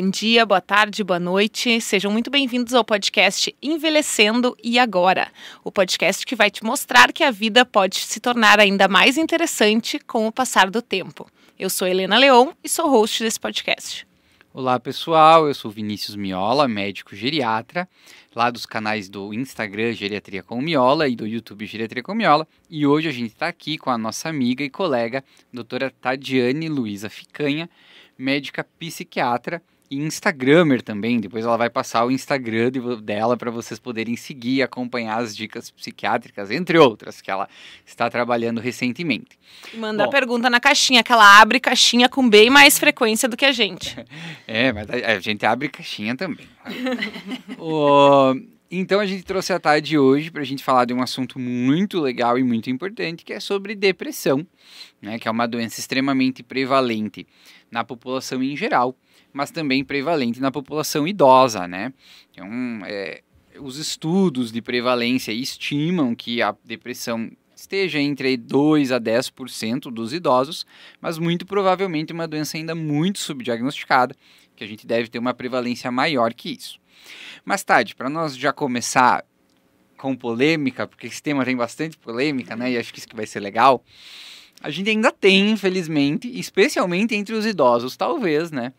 Bom dia, boa tarde, boa noite. Sejam muito bem-vindos ao podcast Envelhecendo e Agora, o podcast que vai te mostrar que a vida pode se tornar ainda mais interessante com o passar do tempo. Eu sou Helena Leon e sou host desse podcast. Olá, pessoal. Eu sou Vinícius Miola, médico geriatra, lá dos canais do Instagram Geriatria com Miola e do YouTube Geriatria com Miola. E hoje a gente está aqui com a nossa amiga e colega, doutora Tadiane Luiza Ficanha, médica psiquiatra e Instagramer também. Depois ela vai passar o Instagram dela para vocês poderem seguir e acompanhar as dicas psiquiátricas, entre outras, que ela está trabalhando recentemente. Manda Bom, pergunta na caixinha, que ela abre caixinha com bem mais frequência do que a gente. é, mas a, a gente abre caixinha também. o, então a gente trouxe a tarde de hoje para a gente falar de um assunto muito legal e muito importante, que é sobre depressão, né, que é uma doença extremamente prevalente na população em geral mas também prevalente na população idosa, né? Então, é, os estudos de prevalência estimam que a depressão esteja entre 2 a 10% dos idosos, mas muito provavelmente uma doença ainda muito subdiagnosticada, que a gente deve ter uma prevalência maior que isso. Mas, Tade, para nós já começar com polêmica, porque esse tema tem bastante polêmica, né? E acho que isso que vai ser legal. A gente ainda tem, infelizmente, especialmente entre os idosos, talvez, né?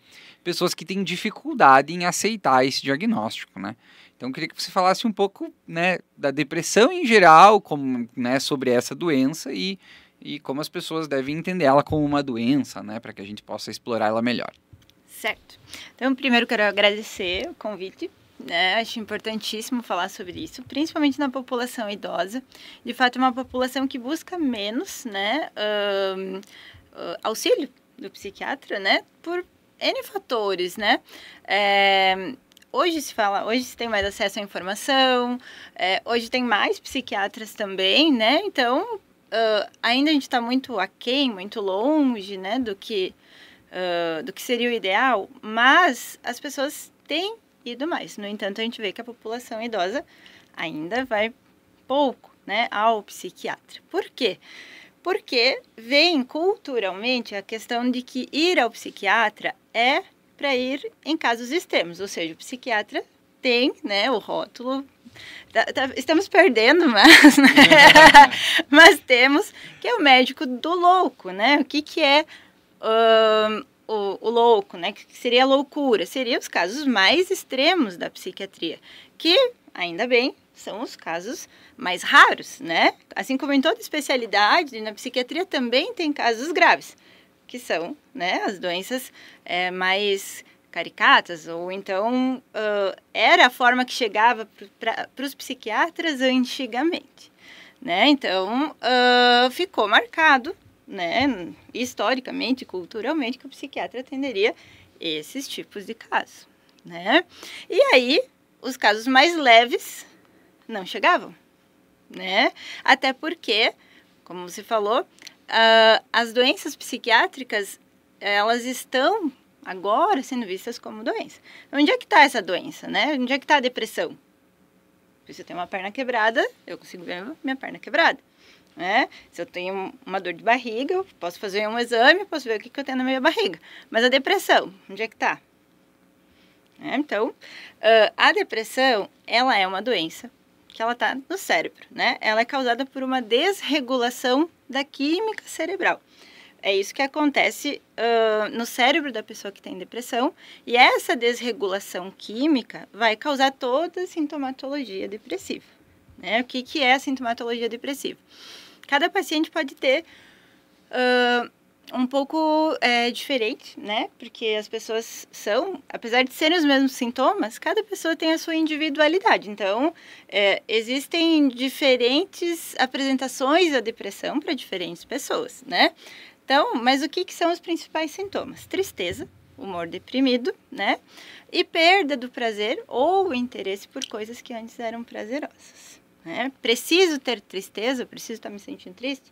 pessoas que têm dificuldade em aceitar esse diagnóstico, né? Então, eu queria que você falasse um pouco né, da depressão em geral, como, né, sobre essa doença e, e como as pessoas devem entender ela como uma doença, né, para que a gente possa explorar ela melhor. Certo. Então, primeiro quero agradecer o convite né? Acho importantíssimo falar sobre isso, principalmente na população idosa. De fato, é uma população que busca menos, né, auxílio do psiquiatra, né, por N fatores, né? É, hoje se fala, hoje se tem mais acesso à informação, é, hoje tem mais psiquiatras também, né? Então, uh, ainda a gente está muito aquém, muito longe, né, do que, uh, do que seria o ideal, mas as pessoas têm ido mais. No entanto, a gente vê que a população idosa ainda vai pouco, né, ao psiquiatra. Por quê? Porque vem culturalmente a questão de que ir ao psiquiatra é para ir em casos extremos, ou seja, o psiquiatra tem, né, o rótulo tá, tá, estamos perdendo, mas, né? mas temos que é o médico do louco, né? O que que é um, o, o, louco, né? Que seria a loucura, seria os casos mais extremos da psiquiatria, que ainda bem são os casos mais raros, né? Assim como em toda especialidade, na psiquiatria também tem casos graves que são né, as doenças é, mais caricatas, ou então uh, era a forma que chegava para os psiquiatras antigamente. Né? Então uh, ficou marcado, né, historicamente, culturalmente, que o psiquiatra atenderia esses tipos de casos. Né? E aí, os casos mais leves não chegavam, né? Até porque, como você falou, uh, as doenças psiquiátricas, elas estão agora sendo vistas como doença. Então, onde é que está essa doença, né? Onde é que está a depressão? Se eu tenho uma perna quebrada, eu consigo ver minha perna quebrada. Né? Se eu tenho uma dor de barriga, eu posso fazer um exame, posso ver o que, que eu tenho na minha barriga. Mas a depressão, onde é que está? É, né? então, uh, a depressão, ela é uma doença que ela está no cérebro, né? Ela é causada por uma desregulação da química cerebral. É isso que acontece uh, no cérebro da pessoa que tem depressão, e essa desregulação química vai causar toda a sintomatologia depressiva. Né? O que, que é a sintomatologia depressiva? Cada paciente pode ter uh, um pouco é, diferente, né? Porque as pessoas são, apesar de serem os mesmos sintomas, cada pessoa tem a sua individualidade. Então, é, existem diferentes apresentações da depressão para diferentes pessoas, né? Então, mas o que, que são os principais sintomas? Tristeza, humor deprimido, né? E perda do prazer ou interesse por coisas que antes eram prazerosas. Né? Preciso ter tristeza, preciso estar tá me sentindo triste?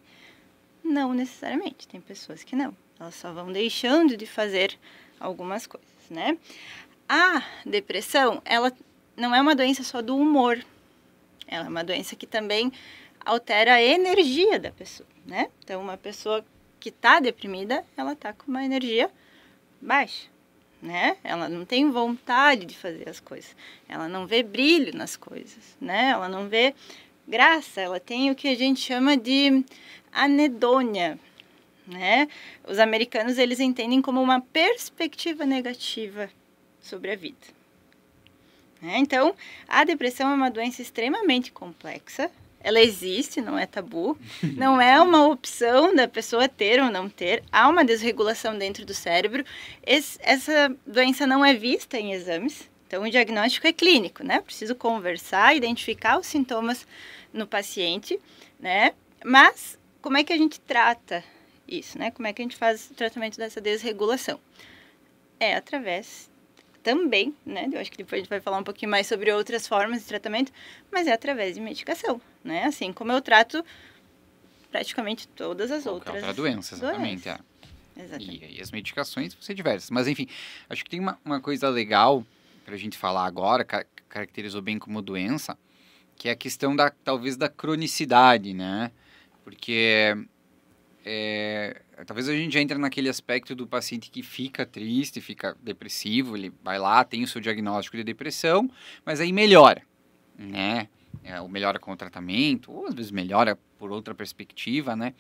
Não necessariamente, tem pessoas que não. Elas só vão deixando de fazer algumas coisas, né? A depressão, ela não é uma doença só do humor. Ela é uma doença que também altera a energia da pessoa, né? Então, uma pessoa que está deprimida, ela está com uma energia baixa, né? Ela não tem vontade de fazer as coisas, ela não vê brilho nas coisas, né? Ela não vê graça, ela tem o que a gente chama de anedônia. Né? Os americanos eles entendem como uma perspectiva negativa sobre a vida. Né? Então, a depressão é uma doença extremamente complexa. Ela existe, não é tabu. Não é uma opção da pessoa ter ou não ter. Há uma desregulação dentro do cérebro. Esse, essa doença não é vista em exames. Então, o diagnóstico é clínico, né? preciso conversar, identificar os sintomas no paciente, né? Mas como é que a gente trata isso, né? Como é que a gente faz o tratamento dessa desregulação? É através também, né? Eu acho que depois a gente vai falar um pouquinho mais sobre outras formas de tratamento, mas é através de medicação, né? Assim como eu trato praticamente todas as Qualquer outras. Outra doença, exatamente. É. Doenças. É. exatamente. E, e, as medicações vão ser diversas. Mas, enfim, acho que tem uma, uma coisa legal para a gente falar agora, caracterizou bem como doença, que é a questão da, talvez, da cronicidade, né? Porque é, é, talvez a gente já entre naquele aspecto do paciente que fica triste, fica depressivo, ele vai lá, tem o seu diagnóstico de depressão, mas aí melhora, né? É, ou melhora com o tratamento, ou às vezes melhora por outra perspectiva, né?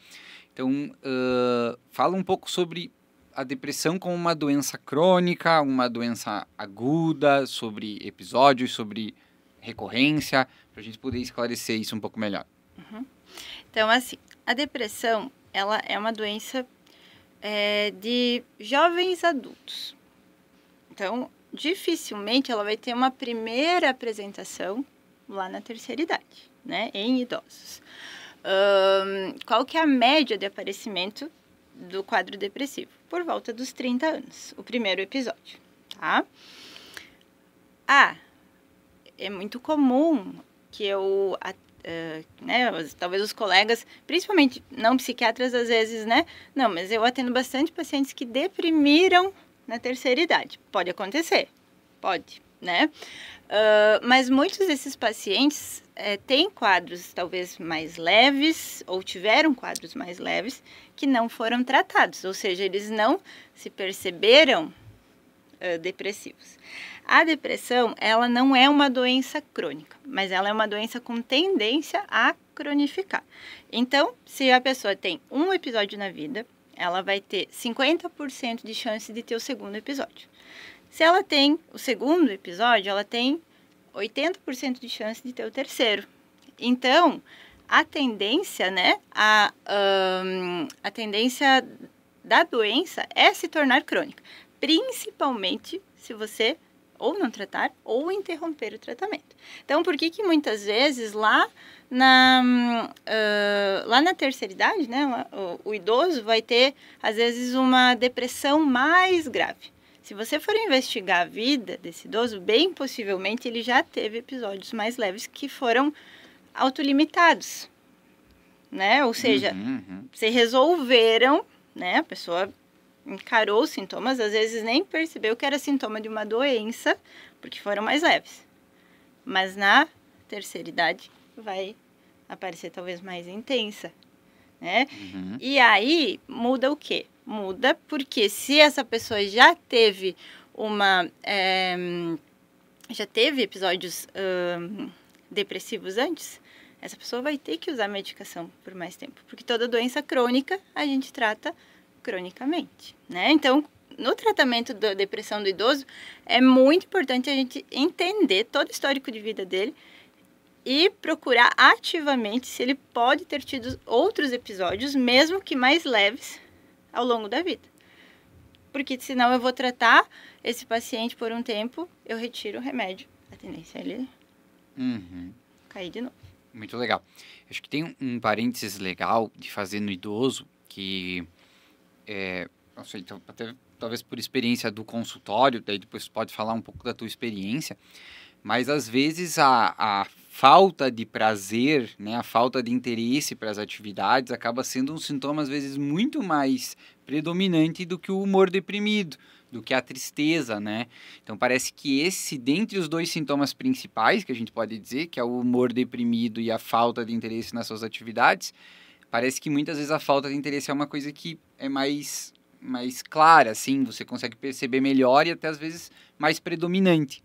Então, uh, fala um pouco sobre a depressão como uma doença crônica, uma doença aguda, sobre episódios, sobre recorrência, para a gente poder esclarecer isso um pouco melhor. Uhum. Então, assim, a depressão, ela é uma doença é, de jovens adultos. Então, dificilmente ela vai ter uma primeira apresentação lá na terceira idade, né, em idosos. Um, qual que é a média de aparecimento do quadro depressivo? Por volta dos 30 anos, o primeiro episódio, tá? Ah, é muito comum que eu eh, né, talvez os colegas, principalmente não psiquiatras, às vezes, né? Não, mas eu atendo bastante pacientes que deprimiram na terceira idade. Pode acontecer, pode, né? Uh, mas muitos desses pacientes é, têm quadros talvez mais leves ou tiveram quadros mais leves que não foram tratados, ou seja, eles não se perceberam uh, depressivos. A depressão, ela não é uma doença crônica, mas ela é uma doença com tendência a cronificar. Então, se a pessoa tem um episódio na vida, ela vai ter 50% de chance de ter o segundo episódio. Se ela tem o segundo episódio, ela tem 80% de chance de ter o terceiro. Então, a tendência, né, a, um, a tendência da doença é se tornar crônica, principalmente se você ou não tratar ou interromper o tratamento. Então, por que que muitas vezes lá na uh, lá na terceira idade, né, o, o idoso vai ter às vezes uma depressão mais grave? Se você for investigar a vida desse idoso, bem possivelmente ele já teve episódios mais leves que foram autolimitados, né? Ou seja, uhum, uhum. se resolveram, né? A pessoa encarou os sintomas, às vezes nem percebeu que era sintoma de uma doença, porque foram mais leves. Mas na terceira idade vai aparecer talvez mais intensa, né? Uhum. E aí muda o quê? Muda porque se essa pessoa já teve uma é, já teve episódios hum, depressivos antes, essa pessoa vai ter que usar medicação por mais tempo, porque toda doença crônica a gente trata cronicamente, né? Então, no tratamento da depressão do idoso, é muito importante a gente entender todo o histórico de vida dele e procurar ativamente se ele pode ter tido outros episódios, mesmo que mais leves, ao longo da vida. Porque senão eu vou tratar esse paciente por um tempo, eu retiro o remédio. A tendência é ele uhum. cair de novo. Muito legal. Acho que tem um parênteses legal de fazer no idoso que é, não sei, então, até, talvez por experiência do consultório, daí depois tu pode falar um pouco da tua experiência, mas às vezes a, a falta de prazer, né, a falta de interesse para as atividades acaba sendo um sintoma às vezes muito mais predominante do que o humor deprimido, do que a tristeza, né? Então parece que esse, dentre os dois sintomas principais que a gente pode dizer, que é o humor deprimido e a falta de interesse nas suas atividades, Parece que muitas vezes a falta de interesse é uma coisa que é mais, mais clara, assim, você consegue perceber melhor e até às vezes mais predominante,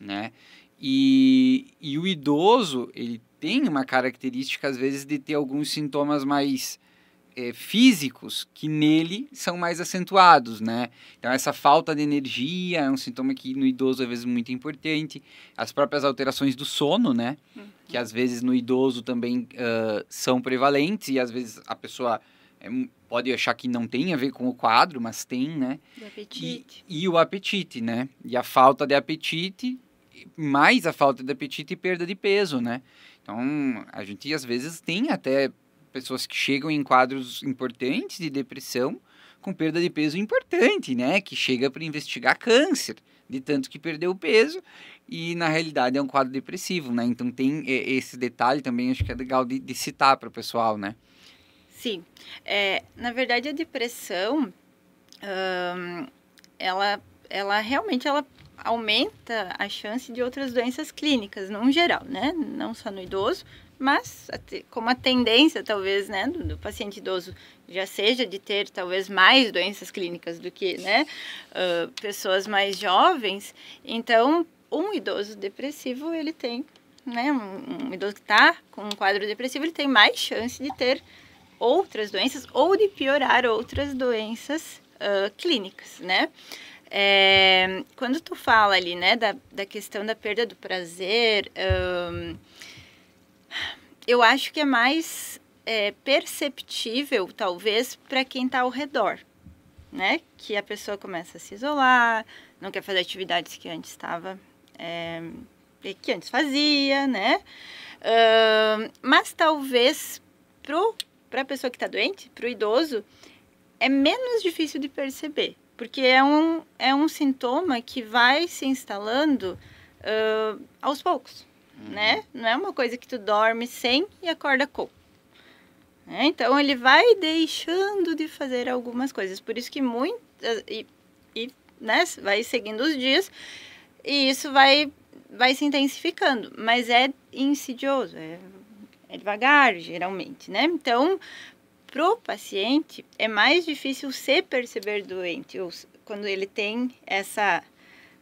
né? E, e o idoso, ele tem uma característica, às vezes, de ter alguns sintomas mais é, físicos que nele são mais acentuados, né? Então, essa falta de energia é um sintoma que no idoso às vezes é muito importante. As próprias alterações do sono, né? Uhum. Que às vezes no idoso também uh, são prevalentes e às vezes a pessoa é, pode achar que não tem a ver com o quadro, mas tem, né? apetite. E, e o apetite, né? E a falta de apetite, mais a falta de apetite e perda de peso, né? Então, a gente às vezes tem até pessoas que chegam em quadros importantes de depressão com perda de peso importante, né? Que chega para investigar câncer, de tanto que perdeu peso e na realidade é um quadro depressivo, né? Então tem é, esse detalhe também, acho que é legal de, de citar para o pessoal, né? Sim, é, na verdade a depressão, hum, ela, ela realmente ela aumenta a chance de outras doenças clínicas, num geral, né? Não só no idoso, mas como a tendência talvez né do, do, paciente idoso já seja de ter talvez mais doenças clínicas do que né uh, pessoas mais jovens então um idoso depressivo ele tem né um, um idoso que está com um quadro depressivo ele tem mais chance de ter outras doenças ou de piorar outras doenças uh, clínicas né é, quando tu fala ali né da, da questão da perda do prazer um, eu acho que é mais é, perceptível, talvez, para quem está ao redor, né? Que a pessoa começa a se isolar, não quer fazer atividades que antes estava, é, que antes fazia, né? Uh, mas talvez para a pessoa que está doente, para o idoso, é menos difícil de perceber, porque é um, é um sintoma que vai se instalando uh, aos poucos. Uhum. né? Não é uma coisa que tu dorme sem e acorda com. É, então ele vai deixando de fazer algumas coisas. Por isso que muitas e, e né, vai seguindo os dias e isso vai vai se intensificando, mas é insidioso, é, é devagar geralmente, né? Então pro paciente é mais difícil se perceber doente ou quando ele tem essa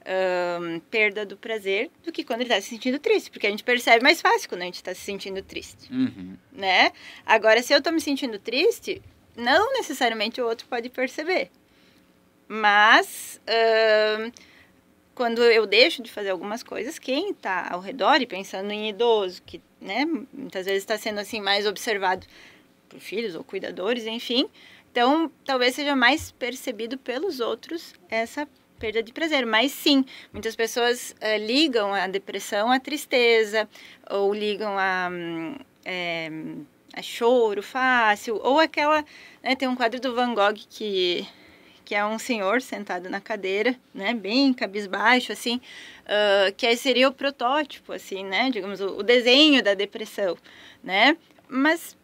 um, perda do prazer do que quando ele está se sentindo triste, porque a gente percebe mais fácil quando a gente está se sentindo triste, uhum. né? Agora, se eu estou me sentindo triste, não necessariamente o outro pode perceber, mas um, quando eu deixo de fazer algumas coisas, quem está ao redor e pensando em idoso, que né, muitas vezes está sendo assim mais observado por filhos ou cuidadores, enfim, então talvez seja mais percebido pelos outros essa perda de prazer, mas sim, muitas pessoas eh, ligam a depressão à tristeza, ou ligam a, é, a choro fácil, ou aquela. Né, tem um quadro do Van Gogh que, que é um senhor sentado na cadeira, né, bem cabisbaixo, assim, uh, que seria o protótipo, assim, né, digamos, o, o desenho da depressão, né, mas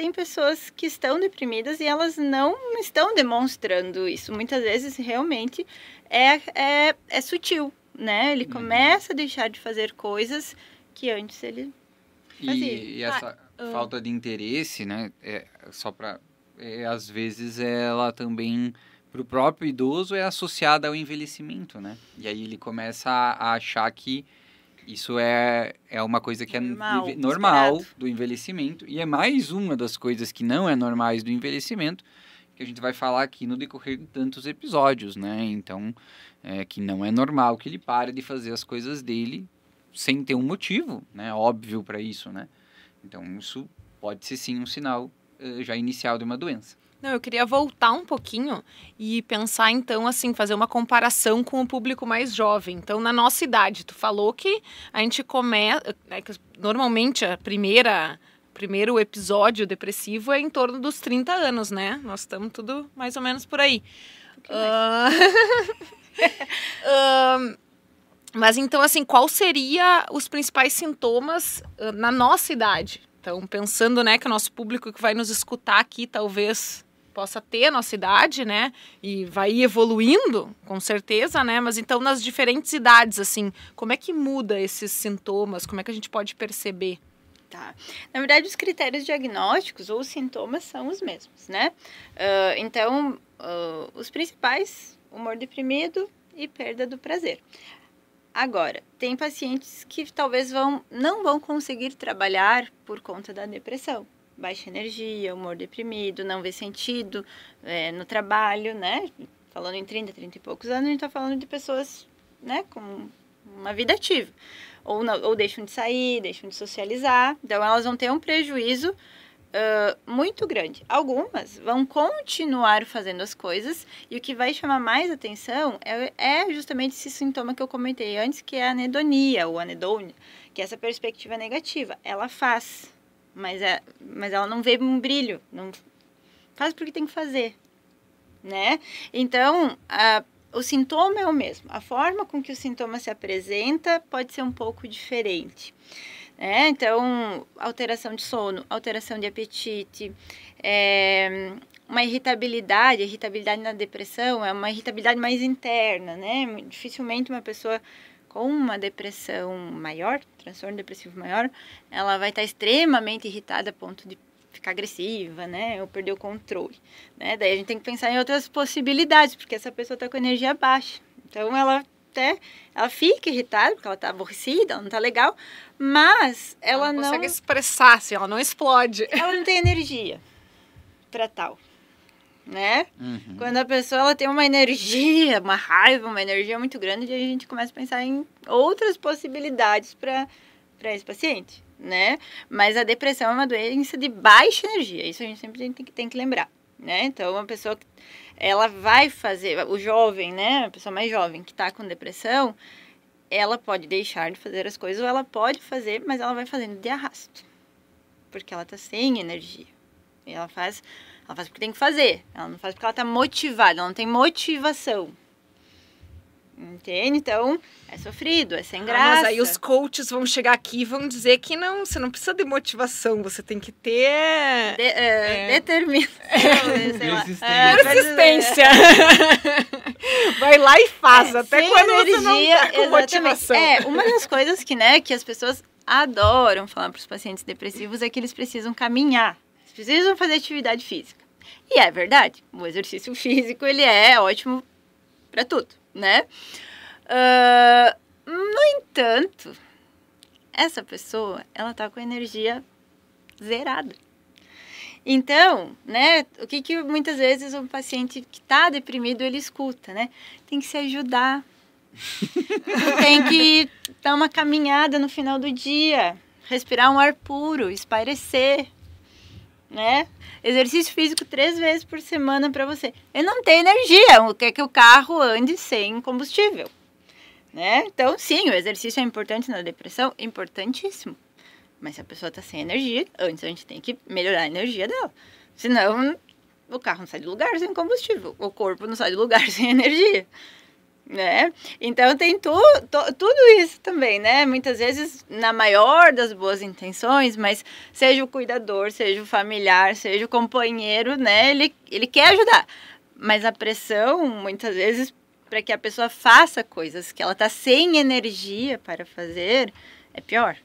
tem pessoas que estão deprimidas e elas não estão demonstrando isso. Muitas vezes realmente é, é, é sutil, né? Ele uhum. começa a deixar de fazer coisas que antes ele fazia. E, e essa ah, ah, falta de interesse, né? É, só para é, às vezes ela também para o próprio idoso é associada ao envelhecimento, né? E aí ele começa a, a achar que isso é, é uma coisa que é normal, do envelhecimento e é mais uma das coisas que não é normais do envelhecimento que a gente vai falar aqui no decorrer de tantos episódios, né? Então, é, que não é normal que ele pare de fazer as coisas dele sem ter um motivo, né? Óbvio para isso, né? Então, isso pode ser sim um sinal uh, já inicial de uma doença. Não, eu queria voltar um pouquinho e pensar então assim, fazer uma comparação com o público mais jovem. Então, na nossa idade, tu falou que a gente começa, né, normalmente a primeira primeiro episódio depressivo é em torno dos 30 anos, né? Nós estamos tudo mais ou menos por aí. Um ah, Mas então, assim, qual seria os principais sintomas uh, na nossa idade? Então, pensando, né, que o nosso público que vai nos escutar aqui, talvez possa ter na nossa idade, né? E vai evoluindo, com certeza, né? Mas então, nas diferentes idades, assim, como é que muda esses sintomas? Como é que a gente pode perceber? Tá. Na verdade, os critérios diagnósticos ou sintomas são os mesmos, né? Uh, então, uh, os principais, humor deprimido e perda do prazer. Agora, tem pacientes que talvez vão, não vão conseguir trabalhar por conta da depressão, baixa energia, humor deprimido, não vê sentido é, no trabalho, né? Falando em 30, 30 e poucos anos, a gente tá falando de pessoas, né, com uma vida ativa. Ou, não, ou deixam de sair, deixam de socializar. Então, elas vão ter um prejuízo uh, muito grande. Algumas vão continuar fazendo as coisas e o que vai chamar mais atenção é, é justamente esse sintoma que eu comentei antes, que é a anedonia ou anedônia, que é essa perspectiva negativa. Ela faz, mas, é, mas ela não vê um brilho. Não faz porque tem que fazer, né? Então, a, o sintoma é o mesmo. A forma com que o sintoma se apresenta pode ser um pouco diferente. né então, alteração de sono, alteração de apetite, é, uma irritabilidade, irritabilidade na depressão é uma irritabilidade mais interna, né? Dificilmente uma pessoa com uma depressão maior, transtorno depressivo maior, ela vai estar extremamente irritada a ponto de ficar agressiva, né? Ou perder o controle, né? Daí a gente tem que pensar em outras possibilidades, porque essa pessoa está com energia baixa. Então ela até ela fica irritada porque ela está aborrecida, ela não está legal, mas ela, ela não consegue expressar, se assim, ela não explode. Ela não tem energia para tal né? Uhum. Quando a pessoa ela tem uma energia, uma raiva, uma energia muito grande, a gente começa a pensar em outras possibilidades para esse paciente, né? Mas a depressão é uma doença de baixa energia, isso a gente sempre tem que, tem que lembrar, né? Então, uma pessoa que ela vai fazer, o jovem, né? A pessoa mais jovem que está com depressão, ela pode deixar de fazer as coisas, ou ela pode fazer, mas ela vai fazendo de arrasto, porque ela está sem energia. E ela faz ela faz porque tem que fazer. Ela não faz porque ela tá motivada, ela não tem motivação. Entende? Então, é sofrido, é sem graça. Ah, mas aí os coaches vão chegar aqui e vão dizer que não, você não precisa de motivação, você tem que ter. De, uh, é. Determinação. Né, é, Persistência. É. Vai lá e faz, é, até quando energia, você não tá com motivação. É, uma das coisas que, né, que as pessoas adoram falar para os pacientes depressivos é que eles precisam caminhar, eles precisam fazer atividade física. E é verdade, o exercício físico ele é ótimo para tudo, né? Uh, no entanto, essa pessoa ela tá com energia zerada. Então, né, o que, que muitas vezes um paciente que está deprimido ele escuta, né? Tem que se ajudar, tem que dar uma caminhada no final do dia, respirar um ar puro, espairecer, né? Exercício físico três vezes por semana para você. Ele não tem energia, o que é que o carro ande sem combustível, né? Então, sim, o exercício é importante na depressão, importantíssimo. Mas se a pessoa está sem energia, antes a gente tem que melhorar a energia dela. Senão, o carro não sai do lugar sem combustível, o corpo não sai do lugar sem energia né? Então tem tu, tu, tudo isso também, né? Muitas vezes na maior das boas intenções, mas seja o cuidador, seja o familiar, seja o companheiro, né? Ele, ele quer ajudar, mas a pressão muitas vezes para que a pessoa faça coisas que ela tá sem energia para fazer é pior.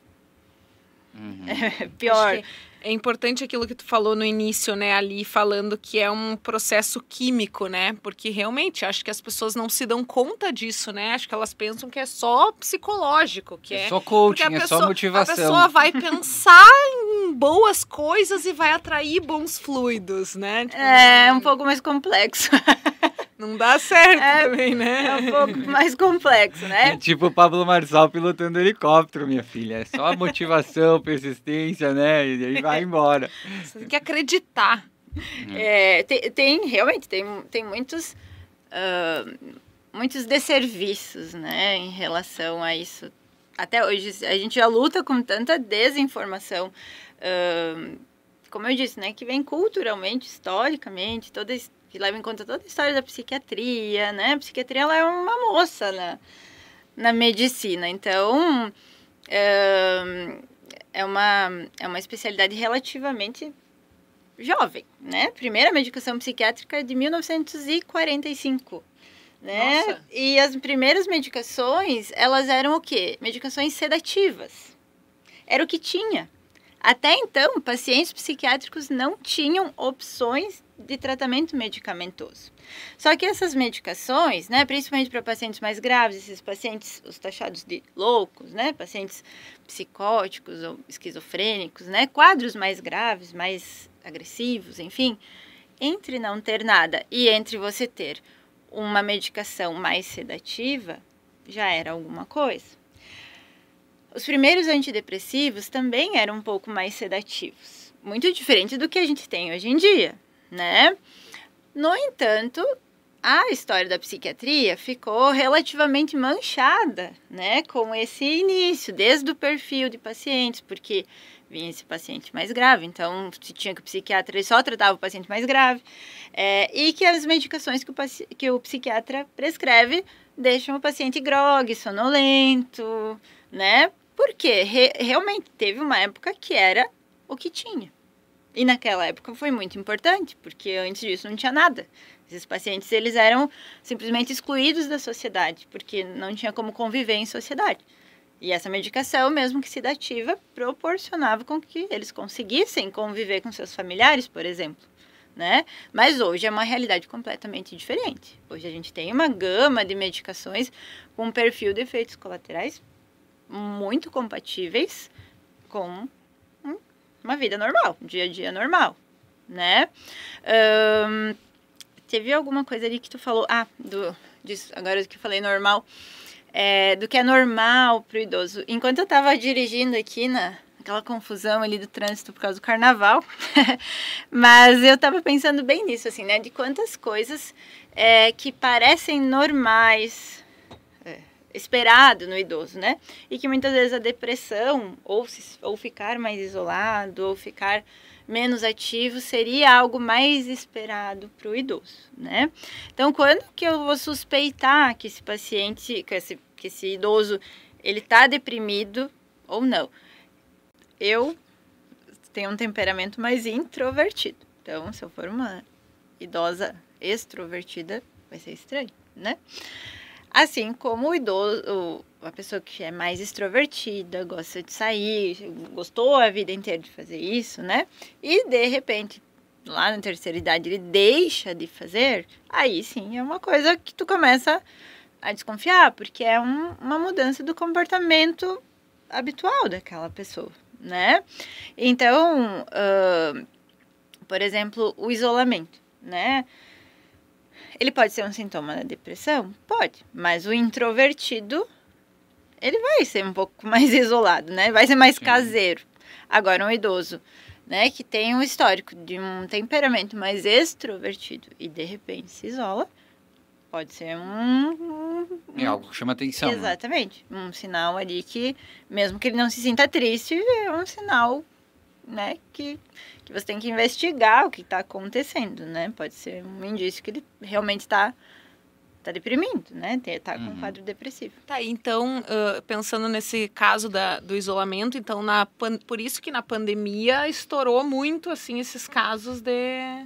Uhum. É pior. É importante aquilo que tu falou no início, né, ali falando que é um processo químico, né? Porque realmente acho que as pessoas não se dão conta disso, né? Acho que elas pensam que é só psicológico, que é, é só coaching, é só motivação. A pessoa vai pensar em boas coisas e vai atrair bons fluidos, né? Tipo, é um pouco mais complexo. Não dá certo é, também, né? É um pouco mais complexo, né? É tipo o Pablo Marçal pilotando helicóptero, minha filha. É só motivação, persistência, né? E aí vai embora. Você tem que acreditar. Hum. É, tem, tem, realmente, tem, tem muitos... Uh, muitos desserviços, né, em relação a isso. Até hoje a gente já luta com tanta desinformação, uh, como eu disse, né, que vem culturalmente, historicamente, toda que leva em conta toda a história da psiquiatria, né? A psiquiatria ela é uma moça na, na medicina, então eh, é uma, é uma especialidade relativamente jovem, né? Primeira medicação psiquiátrica de 1945. Né? E as primeiras medicações, elas eram o quê? Medicações sedativas. Era o que tinha. Até então, pacientes psiquiátricos não tinham opções de tratamento medicamentoso. Só que essas medicações, né, principalmente para pacientes mais graves, esses pacientes os taxados de loucos, né, pacientes psicóticos ou esquizofrênicos, né, quadros mais graves, mais agressivos, enfim, entre não ter nada e entre você ter uma medicação mais sedativa, já era alguma coisa. Os primeiros antidepressivos também eram um pouco mais sedativos, muito diferente do que a gente tem hoje em dia, né? No entanto, a história da psiquiatria ficou relativamente manchada, né, com esse início, desde o perfil de pacientes, porque vinha esse paciente mais grave, então se tinha que o psiquiatra ele só tratava o paciente mais grave, é, e que as medicações que o, que o psiquiatra prescreve deixam o paciente grogue, sonolento, né, porque re realmente teve uma época que era o que tinha. E naquela época foi muito importante, porque antes disso não tinha nada. Esses pacientes eles eram simplesmente excluídos da sociedade, porque não tinha como conviver em sociedade. E essa medicação, mesmo que sedativa, proporcionava com que eles conseguissem conviver com seus familiares, por exemplo. Né? Mas hoje é uma realidade completamente diferente. Hoje a gente tem uma gama de medicações com um perfil de efeitos colaterais muito compatíveis com uma vida normal, um dia a dia normal, né? Um, teve alguma coisa ali que tu falou, ah, do, disso, agora que eu falei normal, é, do que é normal pro idoso. Enquanto eu tava dirigindo aqui na né, aquela confusão ali do trânsito por causa do carnaval, mas eu tava pensando bem nisso, assim, né? De quantas coisas é, que parecem normais esperado no idoso, né? E que muitas vezes a depressão, ou, se, ou ficar mais isolado, ou ficar menos ativo, seria algo mais esperado para o idoso, né? Então, quando que eu vou suspeitar que esse paciente, que esse, que esse idoso, ele está deprimido ou não? Eu tenho um temperamento mais introvertido. Então, se eu for uma idosa extrovertida, vai ser estranho, né? Assim como o idoso, a pessoa que é mais extrovertida, gosta de sair, gostou a vida inteira de fazer isso, né? E de repente, lá na terceira idade, ele deixa de fazer, aí sim é uma coisa que tu começa a desconfiar, porque é um, uma mudança do comportamento habitual daquela pessoa, né? Então, uh, por exemplo, o isolamento, né? Ele pode ser um sintoma da depressão? Pode, mas o introvertido ele vai ser um pouco mais isolado, né? Vai ser mais Sim. caseiro. Agora um idoso, né, que tem um histórico de um temperamento mais extrovertido e de repente se isola, pode ser um, é algo que chama atenção. Né? Exatamente, né? um sinal ali que mesmo que ele não se sinta triste, é um sinal né, que, que você tem que investigar o que está acontecendo, né? Pode ser um indício que ele realmente está tá, tá deprimindo, né? Tá com um uhum. quadro depressivo. Tá, então, uh, pensando nesse caso da, do isolamento, então, na por isso que na pandemia estourou muito, assim, esses casos de,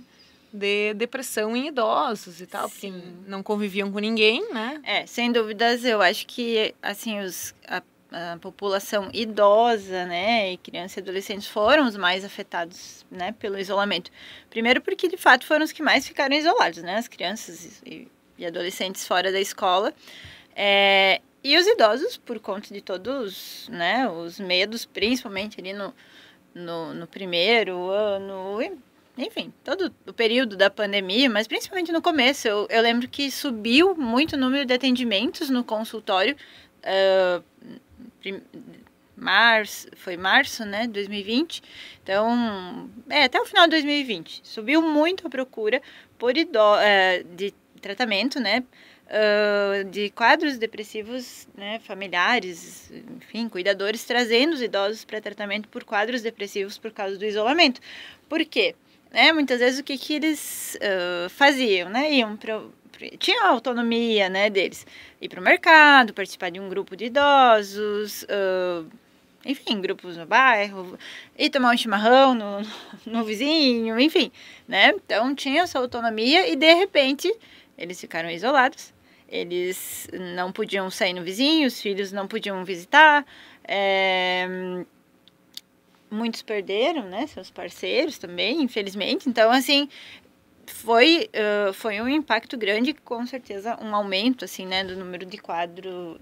de depressão em idosos e tal, Sim. porque não conviviam com ninguém, né? É, sem dúvidas, eu acho que, assim, os, a a população idosa, né, e crianças e adolescentes foram os mais afetados, né, pelo isolamento. Primeiro porque de fato foram os que mais ficaram isolados, né, as crianças e, e adolescentes fora da escola, é, e os idosos por conta de todos, né, os medos, principalmente ali no no, no primeiro ano, enfim, todo o período da pandemia, mas principalmente no começo, eu, eu lembro que subiu muito o número de atendimentos no consultório. Uh, março, foi março, né, 2020. Então, é, até o final de 2020. Subiu muito a procura por idó eh, de tratamento, né, uh, de quadros depressivos, né, familiares, enfim, cuidadores trazendo os idosos para tratamento por quadros depressivos por causa do isolamento. Por quê? Né, muitas vezes o que, que eles uh, faziam, né? Iam para tinha a autonomia né, deles. Ir para o mercado, participar de um grupo de idosos, uh, enfim, grupos no bairro, ir tomar um chimarrão no, no, vizinho, enfim, né? Então tinha essa autonomia e de repente eles ficaram isolados. Eles não podiam sair no vizinho, os filhos não podiam visitar. É... Muitos perderam, né? Seus parceiros também, infelizmente. Então, assim, foi, uh, foi um impacto grande, com certeza um aumento, assim, né, do número de quadro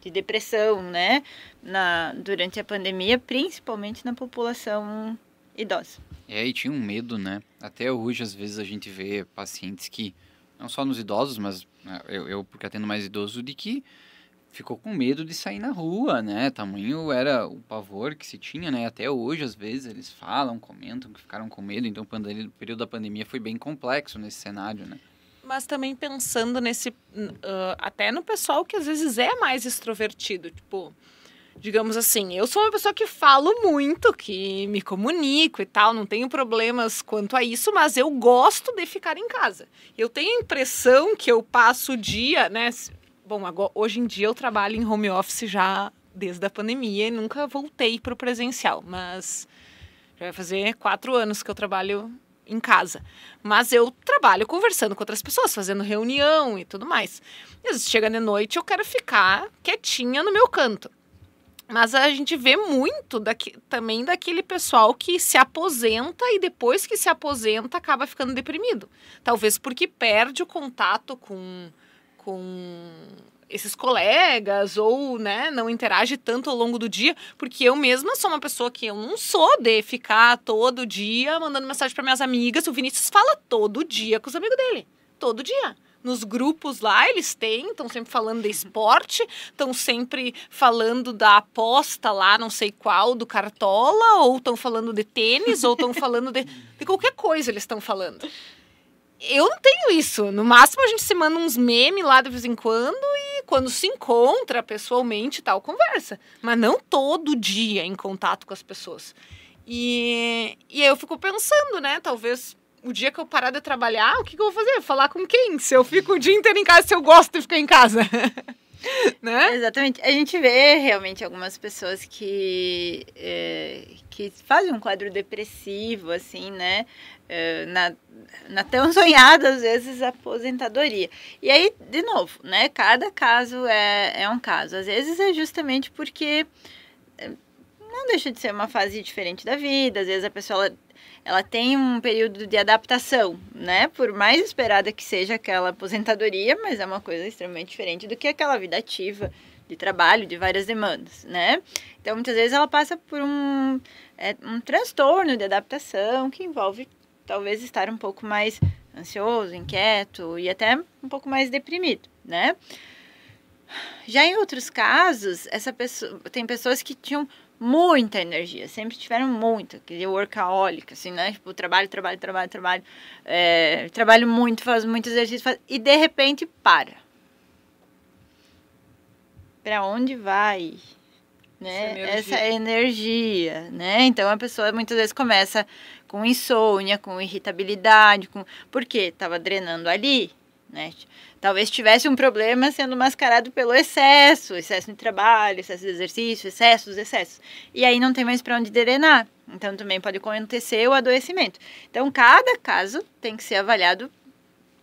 de depressão, né, na, durante a pandemia, principalmente na população idosa. É, e tinha um medo, né, até hoje às vezes a gente vê pacientes que, não só nos idosos, mas né, eu, eu porque atendo mais idoso, de que ficou com medo de sair na rua, né? Tamanho era o pavor que se tinha, né? Até hoje, às vezes, eles falam, comentam que ficaram com medo. Então, o período da pandemia foi bem complexo nesse cenário, né? Mas também pensando nesse... Uh, até no pessoal que, às vezes, é mais extrovertido. Tipo, digamos assim, eu sou uma pessoa que falo muito, que me comunico e tal, não tenho problemas quanto a isso, mas eu gosto de ficar em casa. Eu tenho a impressão que eu passo o dia, né? Bom, agora, hoje em dia eu trabalho em home office já desde a pandemia e nunca voltei para o presencial, mas já vai fazer quatro anos que eu trabalho em casa. Mas eu trabalho conversando com outras pessoas, fazendo reunião e tudo mais. E às vezes chega de noite eu quero ficar quietinha no meu canto. Mas a gente vê muito daqui, também daquele pessoal que se aposenta e depois que se aposenta acaba ficando deprimido. Talvez porque perde o contato com com esses colegas ou né, não interage tanto ao longo do dia, porque eu mesma sou uma pessoa que eu não sou de ficar todo dia mandando mensagem para minhas amigas. O Vinícius fala todo dia com os amigos dele, todo dia. Nos grupos lá, eles têm, estão sempre falando de esporte, estão sempre falando da aposta lá, não sei qual, do Cartola, ou estão falando de tênis, ou estão falando de, de qualquer coisa, eles estão falando eu não tenho isso. No máximo, a gente se manda uns memes lá de vez em quando e quando se encontra pessoalmente tal, conversa. Mas não todo dia em contato com as pessoas. E, e aí eu fico pensando, né? Talvez o dia que eu parar de trabalhar, o que, que eu vou fazer? Falar com quem? Se eu fico o dia inteiro em casa, se eu gosto de ficar em casa. né? Exatamente. A gente vê realmente algumas pessoas que, é, que fazem um quadro depressivo, assim, né? Eh, na, na tão sonhada, às vezes, aposentadoria. E aí, de novo, né? Cada caso é, é um caso. Às vezes é justamente porque eh, não deixa de ser uma fase diferente da vida, às vezes a pessoa ela, ela tem um período de adaptação, né? Por mais esperada que seja aquela aposentadoria, mas é uma coisa extremamente diferente do que aquela vida ativa de trabalho, de várias demandas, né? Então, muitas vezes ela passa por um, é, um transtorno de adaptação que envolve talvez estar um pouco mais ansioso, inquieto e até um pouco mais deprimido, né? Já em outros casos, essa pessoa, tem pessoas que tinham muita energia, sempre tiveram muita, aquele workaholic, assim, né? Tipo, trabalho, trabalho, trabalho, trabalho, é, trabalho muito, faz muito exercício, faz, e de repente para. Para onde vai? Né? Essa energia. Essa energia, né? Então a pessoa muitas vezes começa com insônia, com irritabilidade, com porque estava drenando ali, né? Talvez tivesse um problema sendo mascarado pelo excesso, excesso de trabalho, excesso de exercício, excessos, excessos. E aí não tem mais para onde drenar. Então também pode acontecer o adoecimento. Então cada caso tem que ser avaliado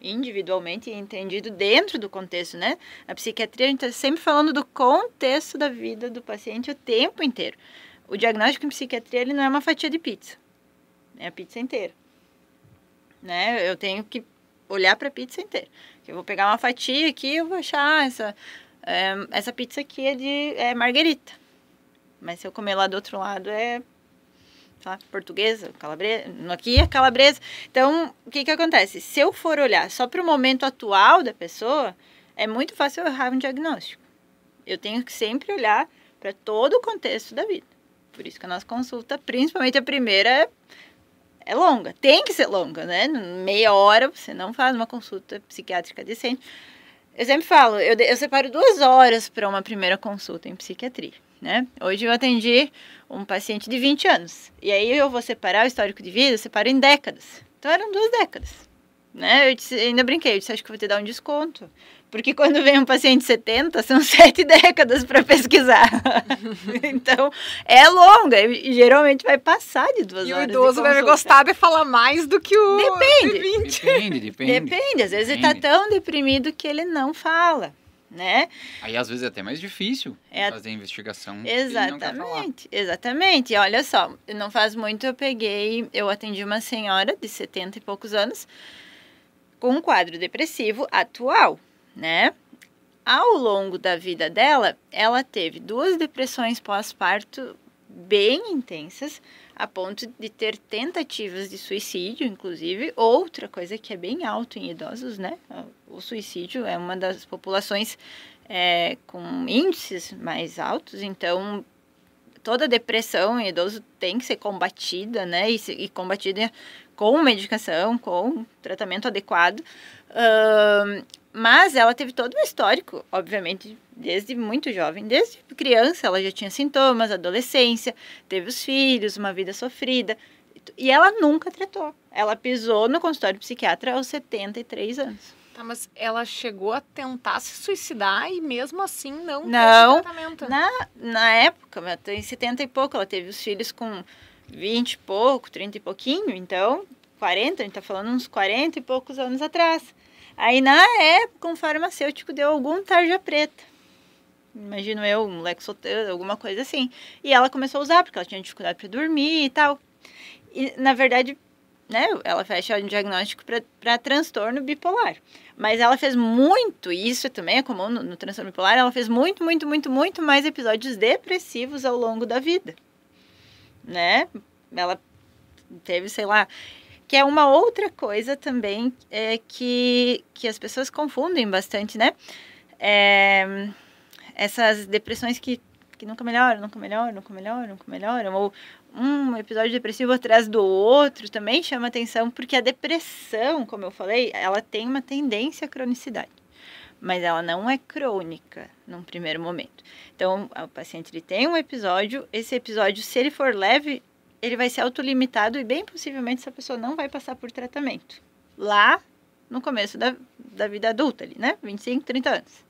individualmente e entendido dentro do contexto, né? Na psiquiatria a gente está sempre falando do contexto da vida do paciente o tempo inteiro. O diagnóstico em psiquiatria ele não é uma fatia de pizza. É a pizza inteira. Né? Eu tenho que olhar para a pizza inteira. Eu vou pegar uma fatia aqui, eu vou achar ah, essa é, essa pizza aqui é de é Mas se eu comer lá do outro lado é portuguesa, calabresa, aqui é calabresa. Então, o que que acontece? Se eu for olhar só para o momento atual da pessoa, é muito fácil eu errar um diagnóstico. Eu tenho que sempre olhar para todo o contexto da vida. Por isso que a nossa consulta, principalmente a primeira, é é longa, tem que ser longa, né? Meia hora você não faz uma consulta psiquiátrica decente. Eu sempre falo, eu, eu separo duas horas para uma primeira consulta em psiquiatria, né? Hoje eu atendi um paciente de 20 anos, e aí eu vou separar o histórico de vida, eu separo em décadas. Então eram duas décadas, né? Eu disse, ainda brinquei, eu disse, acho que vou te dar um desconto, porque quando vem um paciente de 70, são sete décadas para pesquisar. então, é longa e geralmente vai passar de duas e horas. E o idoso vai gostar de falar mais do que o. Depende. De depende, depende. Depende. Às vezes tá depende. ele está tão deprimido que ele não fala. Né? Aí às vezes é até mais difícil é fazer a... investigação. Exatamente, exatamente. E olha só, não faz muito eu peguei, eu atendi uma senhora de 70 e poucos anos com um quadro depressivo atual né? Ao longo da vida dela, ela teve duas depressões pós-parto bem intensas, a ponto de ter tentativas de suicídio, inclusive. Outra coisa que é bem alto em idosos, né? O suicídio é uma das populações é, com índices mais altos, então toda depressão em idoso tem que ser combatida, né? E, e combatida com medicação, com tratamento adequado. Uh, mas ela teve todo um histórico, obviamente, desde muito jovem, desde criança ela já tinha sintomas, adolescência, teve os filhos, uma vida sofrida. E ela nunca tratou. Ela pisou no consultório psiquiatra aos 73 anos. Tá, mas ela chegou a tentar se suicidar e mesmo assim não, não tratamento. Na, na época, em 70 e pouco, ela teve os filhos com 20 e pouco, 30 e pouquinho, então 40, a gente tá falando uns 40 e poucos anos atrás. Aí na época um farmacêutico deu algum tarja preta. Imagino eu, um lexotan, alguma coisa assim. E ela começou a usar, porque ela tinha dificuldade para dormir e tal. E, na verdade, né, ela fecha um diagnóstico para transtorno bipolar. Mas ela fez muito, e isso é também é comum no, no transtorno bipolar, ela fez muito, muito, muito, muito mais episódios depressivos ao longo da vida. Né? Ela teve, sei lá, que é uma outra coisa também é, que, que as pessoas confundem bastante, né? É, essas depressões que, que nunca melhoram, nunca melhoram, nunca melhoram, nunca melhoram, ou um episódio depressivo atrás do outro também chama atenção, porque a depressão, como eu falei, ela tem uma tendência à cronicidade. Mas ela não é crônica num primeiro momento. Então, o paciente ele tem um episódio, esse episódio, se ele for leve, ele vai ser autolimitado e bem possivelmente essa pessoa não vai passar por tratamento. Lá no começo da, da vida adulta ali, né? 25, 30 anos.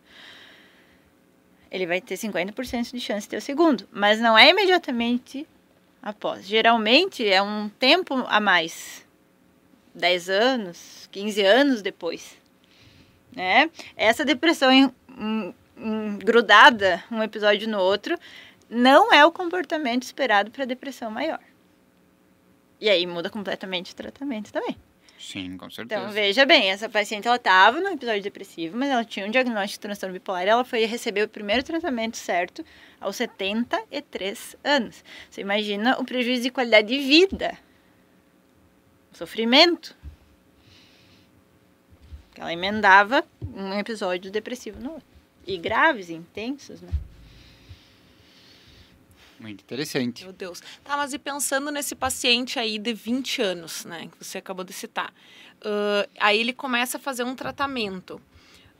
Ele vai ter 50% de chance de ter o segundo, mas não é imediatamente após. Geralmente é um tempo a mais. 10 anos, 15 anos depois. Né? Essa depressão em, em, em, grudada um episódio no outro não é o comportamento esperado para depressão maior. E aí muda completamente o tratamento também. Sim, com certeza. Então, veja bem, essa paciente, ela estava no episódio depressivo, mas ela tinha um diagnóstico de transtorno bipolar e ela foi receber o primeiro tratamento certo aos 73 anos. Você imagina o prejuízo de qualidade de vida, o sofrimento. Ela emendava um episódio depressivo no outro. E graves, intensos, né? Muito interessante. Meu Deus. Tá, mas e pensando nesse paciente aí de 20 anos, né, que você acabou de citar, uh, aí ele começa a fazer um tratamento.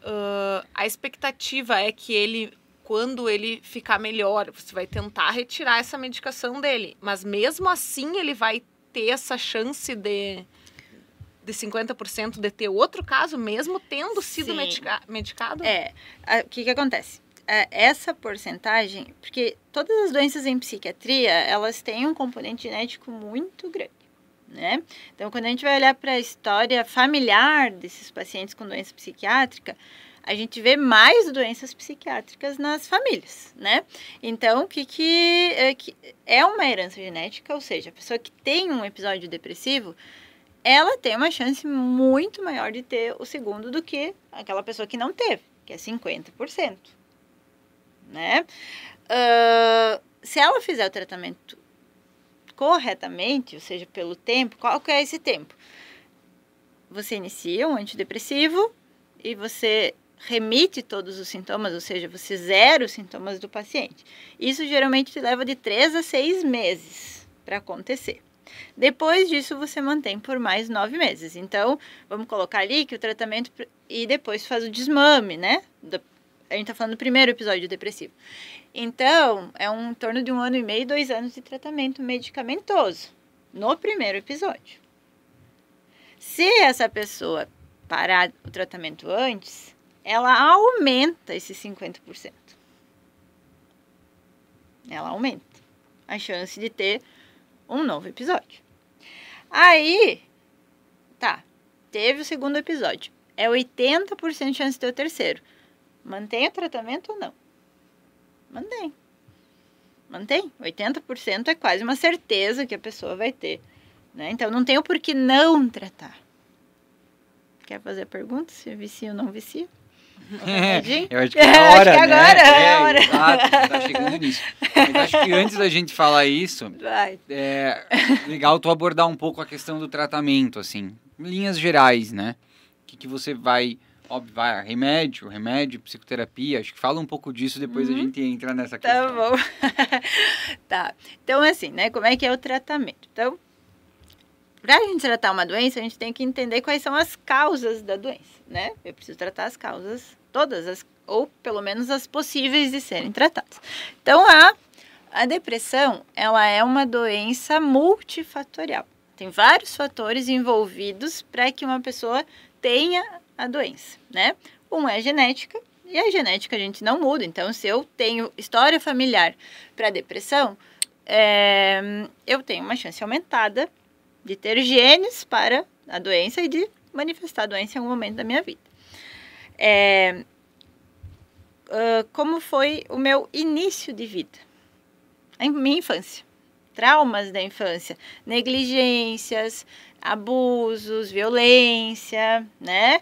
Uh, a expectativa é que ele quando ele ficar melhor, você vai tentar retirar essa medicação dele. Mas mesmo assim, ele vai ter essa chance de, de 50% de ter outro caso, mesmo tendo sido medica, medicado? É. O que, que acontece? É, essa porcentagem, porque todas as doenças em psiquiatria, elas têm um componente genético muito grande, né? Então, quando a gente vai olhar para a história familiar desses pacientes com doença psiquiátrica, a gente vê mais doenças psiquiátricas nas famílias, né? Então, o que, que, é, que é uma herança genética, ou seja, a pessoa que tem um episódio depressivo, ela tem uma chance muito maior de ter o segundo do que aquela pessoa que não teve, que é 50% né? Uh, se ela fizer o tratamento corretamente, ou seja, pelo tempo, qual que é esse tempo? Você inicia um antidepressivo e você remite todos os sintomas, ou seja, você zera os sintomas do paciente. Isso geralmente leva de 3 a 6 meses para acontecer. Depois disso, você mantém por mais nove meses. Então, vamos colocar ali que o tratamento e depois faz o desmame, né? a gente tá falando do primeiro episódio depressivo. Então, é um em torno de um ano e meio, dois anos de tratamento medicamentoso no primeiro episódio. Se essa pessoa parar o tratamento antes, ela aumenta esses 50%. Ela aumenta a chance de ter um novo episódio. Aí, tá, teve o segundo episódio. É 80% de chance de ter o terceiro. Mantém o tratamento ou não? Mantém. Mantém. 80% é quase uma certeza que a pessoa vai ter. Né? Então não tem o porquê não tratar. Quer fazer pergunta se vicia ou não vicia? É, eu acho que é hora, acho que né? agora é, a é, hora. Exato, tá chegando nisso. Mas acho que antes da gente falar isso, Vai. é legal tu abordar um pouco a questão do tratamento, assim, linhas gerais, né? O que, que você vai óbvio, vai, remédio, remédio, psicoterapia, acho que fala um pouco disso, depois uhum. a gente entra nessa tá questão. Tá bom. tá. Então, assim, né, como é que é o tratamento? Então, para a gente tratar uma doença, a gente tem que entender quais são as causas da doença, né? Eu preciso tratar as causas, todas as, ou pelo menos as possíveis de serem tratadas. Então, a, a depressão, ela é uma doença multifatorial. Tem vários fatores envolvidos para que uma pessoa tenha a doença, né? Um é genética, e a genética a gente não muda. Então, se eu tenho história familiar para depressão, é, eu tenho uma chance aumentada de ter genes para a doença e de manifestar a doença em algum momento da minha vida. É, uh, como foi o meu início de vida? A minha infância. Traumas da infância, negligências, abusos, violência, né?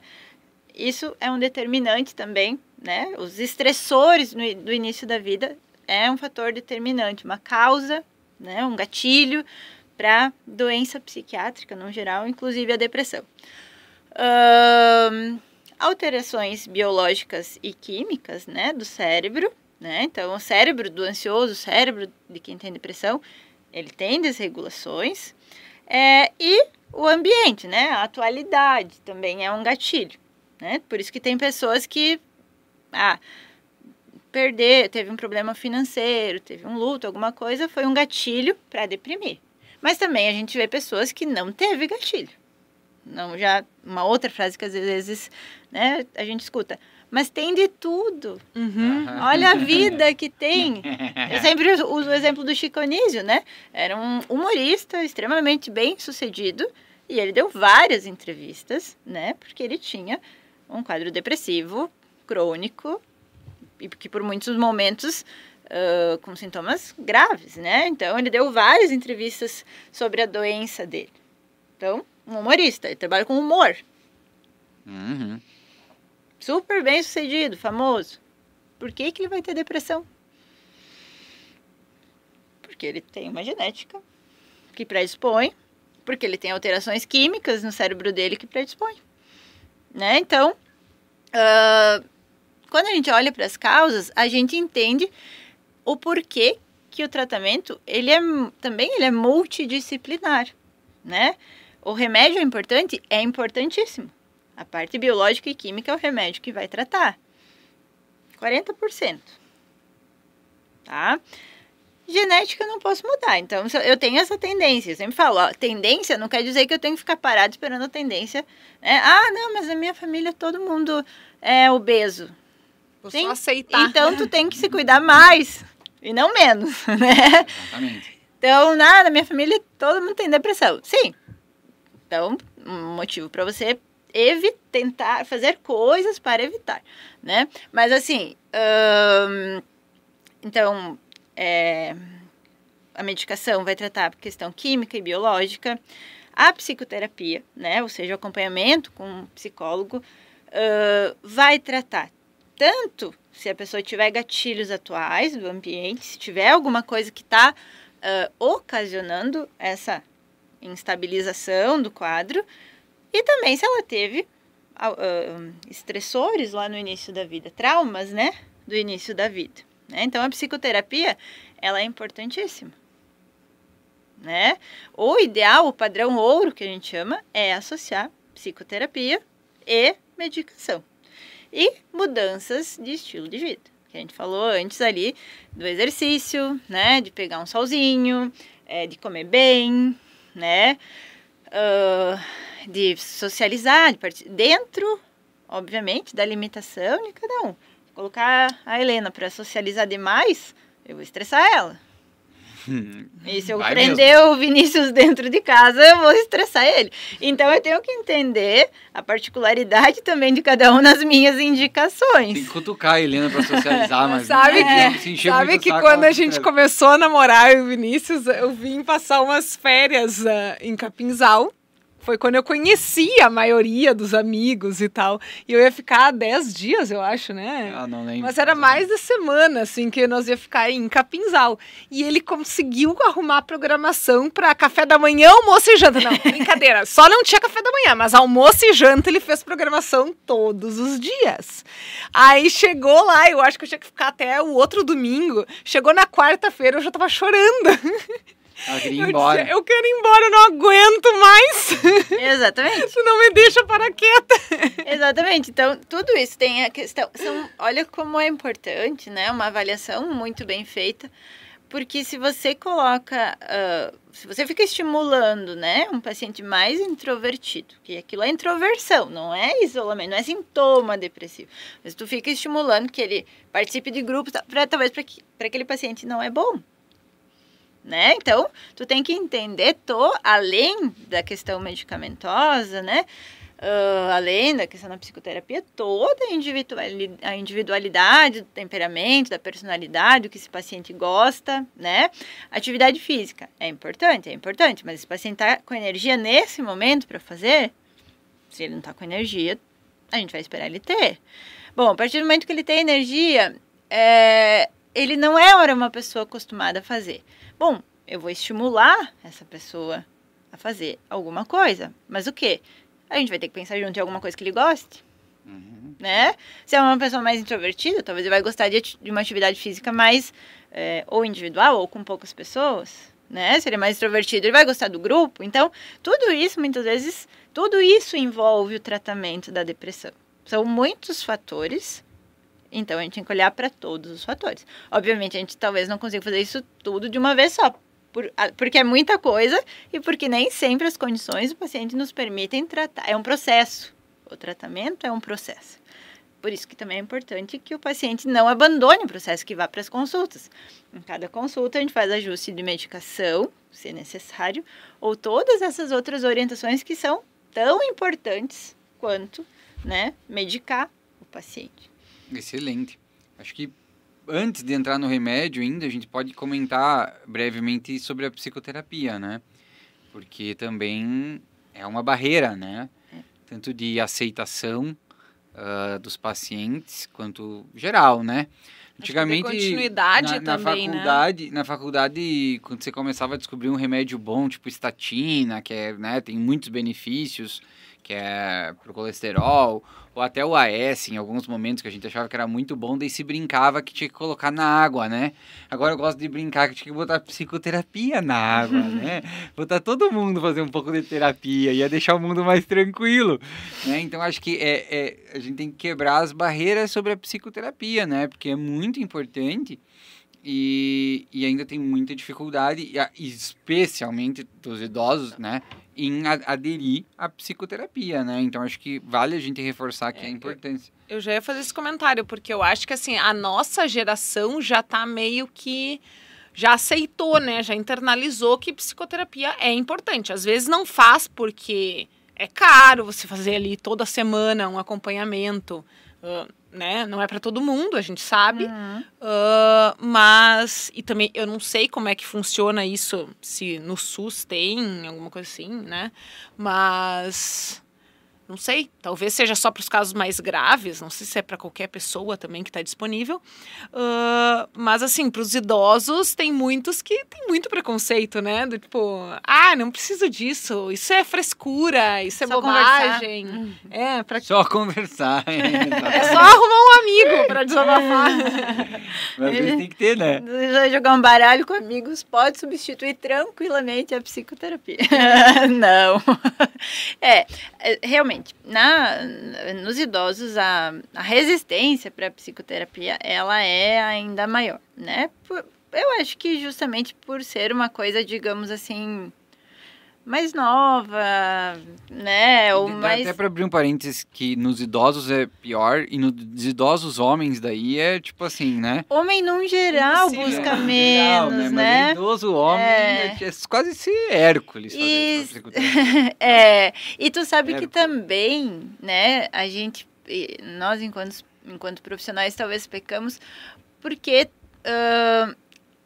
isso é um determinante também, né? Os estressores no, do início da vida é um fator determinante, uma causa, né? Um gatilho para doença psiquiátrica no geral, inclusive a depressão. alterações biológicas e químicas, né? Do cérebro, né? Então, o cérebro do ansioso, o cérebro de quem tem depressão, ele tem desregulações. É, e o ambiente, né? A atualidade também é um gatilho né? Por isso que tem pessoas que ah, perder, teve um problema financeiro, teve um luto, alguma coisa, foi um gatilho para deprimir. Mas também a gente vê pessoas que não teve gatilho. Não já uma outra frase que às vezes, né, a gente escuta, mas tem de tudo. Uhum. Uhum. Olha a vida que tem. Eu sempre uso o exemplo do Chico Anísio, né? Era um humorista extremamente bem sucedido e ele deu várias entrevistas, né? Porque ele tinha um quadro depressivo crônico e que por muitos momentos uh, com sintomas graves, né? Então ele deu várias entrevistas sobre a doença dele. Então, um humorista, ele trabalha com humor. Uhum. Super bem sucedido, famoso. Por que, que ele vai ter depressão? Porque ele tem uma genética que predispõe, porque ele tem alterações químicas no cérebro dele que predispõe. Né? Então, uh, quando a gente olha para as causas, a gente entende o porquê que o tratamento ele é também ele é multidisciplinar, né? O remédio é importante, é importantíssimo. A parte biológica e química é o remédio que vai tratar. 40%. Tá? genética eu não posso mudar. Então, eu tenho essa tendência. Eu sempre falo, ó, tendência não quer dizer que eu tenho que ficar parado esperando a tendência. Né? Ah, não, mas na minha família todo mundo é obeso. Vou tem, só aceitar. Então, tu tem que se cuidar mais e não menos, né? Exatamente. Então, na, na minha família todo mundo tem depressão. Sim. Então, um motivo para você evitar, tentar fazer coisas para evitar, né? Mas assim, hum, então é, a medicação vai tratar a questão química e biológica, a psicoterapia, né, ou seja, o acompanhamento com um psicólogo, uh, vai tratar tanto se a pessoa tiver gatilhos atuais do ambiente, se tiver alguma coisa que está uh, ocasionando essa instabilização do quadro, e também se ela teve uh, estressores lá no início da vida, traumas, né, do início da vida. Né? Então a psicoterapia ela é importantíssima. Né? O ideal, o padrão ouro que a gente chama, é associar psicoterapia e medicação. E mudanças de estilo de vida, que a gente falou antes ali do exercício, né? De pegar um solzinho, é, de comer bem, né? Uh, de socializar de part... dentro, obviamente, da limitação de cada um colocar a Helena para socializar demais, eu vou estressar ela. Hum, e se eu Vai prender mesmo. o Vinícius dentro de casa, eu vou estressar ele. Então eu tenho que entender a particularidade também de cada um nas minhas indicações. Tem que cutucar a Helena para socializar, mas sabe é, que, sabe que quando a gente começou a namorar o Vinícius, eu vim passar umas férias uh, em Capinzal. Foi quando eu conheci a maioria dos amigos e tal. E eu ia ficar 10 dias, eu acho, né? Ah, não lembro. Mas era mais da semana, assim, que nós ia ficar em Capinzal. E ele conseguiu arrumar a programação para café da manhã, almoço e janta. Não, brincadeira. Só não tinha café da manhã, mas almoço e janta ele fez programação todos os dias. Aí chegou lá, eu acho que eu tinha que ficar até o outro domingo. Chegou na quarta-feira, eu já tava chorando. Ela queria ir eu Dizia, eu quero ir embora, eu não aguento mais. Exatamente. tu não me deixa para quieta. Exatamente. Então, tudo isso tem a questão. São, olha como é importante, né? Uma avaliação muito bem feita. Porque se você coloca. Uh, se você fica estimulando, né? Um paciente mais introvertido, que aquilo é introversão, não é isolamento, não é sintoma depressivo. Mas tu fica estimulando que ele participe de grupos, tá, pra, talvez para aquele paciente não é bom né? Então, tu tem que entender, tô além da questão medicamentosa, né? Uh, além da questão da psicoterapia, toda a individualidade do temperamento, da personalidade, o que esse paciente gosta, né? Atividade física é importante, é importante, mas esse paciente tá com energia nesse momento para fazer? Se ele não tá com energia, a gente vai esperar ele ter. Bom, a partir do momento que ele tem energia, é, ele não era é uma pessoa acostumada a fazer. Bom, eu vou estimular essa pessoa a fazer alguma coisa. Mas o quê? A gente vai ter que pensar junto em alguma coisa que ele goste. Uhum. Né? Se é uma pessoa mais introvertida, talvez ele vai gostar de, de uma atividade física mais é, ou individual ou com poucas pessoas. Né? Se ele é mais extrovertido, ele vai gostar do grupo. Então, tudo isso, muitas vezes, tudo isso envolve o tratamento da depressão. São muitos fatores então a gente tem que olhar para todos os fatores. Obviamente a gente talvez não consiga fazer isso tudo de uma vez só, por, porque é muita coisa e porque nem sempre as condições do paciente nos permitem tratar. É um processo. O tratamento é um processo. Por isso que também é importante que o paciente não abandone o processo, que vá para as consultas. Em cada consulta, a gente faz ajuste de medicação, se necessário, ou todas essas outras orientações que são tão importantes quanto né, medicar o paciente. Excelente. Acho que antes de entrar no remédio ainda, a gente pode comentar brevemente sobre a psicoterapia, né? Porque também é uma barreira, né? É. Tanto de aceitação uh, dos pacientes quanto geral, né? Antigamente, continuidade na, na também, né? faculdade, né? Na faculdade, quando você começava a descobrir um remédio bom, tipo estatina, que é, né, tem muitos benefícios, que é pro colesterol, ou até o AS, em alguns momentos que a gente achava que era muito bom, daí se brincava que tinha que colocar na água, né? Agora eu gosto de brincar que tinha que botar psicoterapia na água, né? Botar todo mundo fazer um pouco de terapia, ia deixar o mundo mais tranquilo, né? Então acho que é, é a gente tem que quebrar as barreiras sobre a psicoterapia, né? Porque é muito importante. E, e ainda tem muita dificuldade, especialmente dos idosos, né? em aderir à psicoterapia, né? Então acho que vale a gente reforçar aqui é, a importância. Eu já ia fazer esse comentário, porque eu acho que assim, a nossa geração já está meio que já aceitou, né? Já internalizou que psicoterapia é importante. Às vezes não faz porque é caro você fazer ali toda semana um acompanhamento. Uh, né? Não é para todo mundo, a gente sabe. Uhum. Uh, mas e também eu não sei como é que funciona isso, se no SUS tem alguma coisa assim, né? Mas não sei, talvez seja só para os casos mais graves, não sei se é para qualquer pessoa também que está disponível. Uh, mas, assim, para os idosos, tem muitos que tem muito preconceito, né? Do tipo, ah, não preciso disso, isso é frescura, isso é só bobagem. Conversar. Uhum. É, pra... Só conversar. é só arrumar um amigo para desabafar. mas tem que ter, né? Jogar um baralho com amigos pode substituir tranquilamente a psicoterapia. não. É, é, realmente Exatamente. Na, nos idosos, a, a resistência para a psicoterapia, ela é ainda maior, né? Por, eu acho que justamente por ser uma coisa, digamos assim, mais nova, né? Ou Dá mais... Até para abrir um parênteses que nos idosos é pior e nos idosos homens daí é tipo assim, né? Homem num geral Sim, busca é, menos, geral, né? né? Mas idoso homem é... é, é quase se Hércules. E... é, e tu sabe Hércules. que também, né? A gente, nós enquanto enquanto profissionais talvez pecamos porque uh,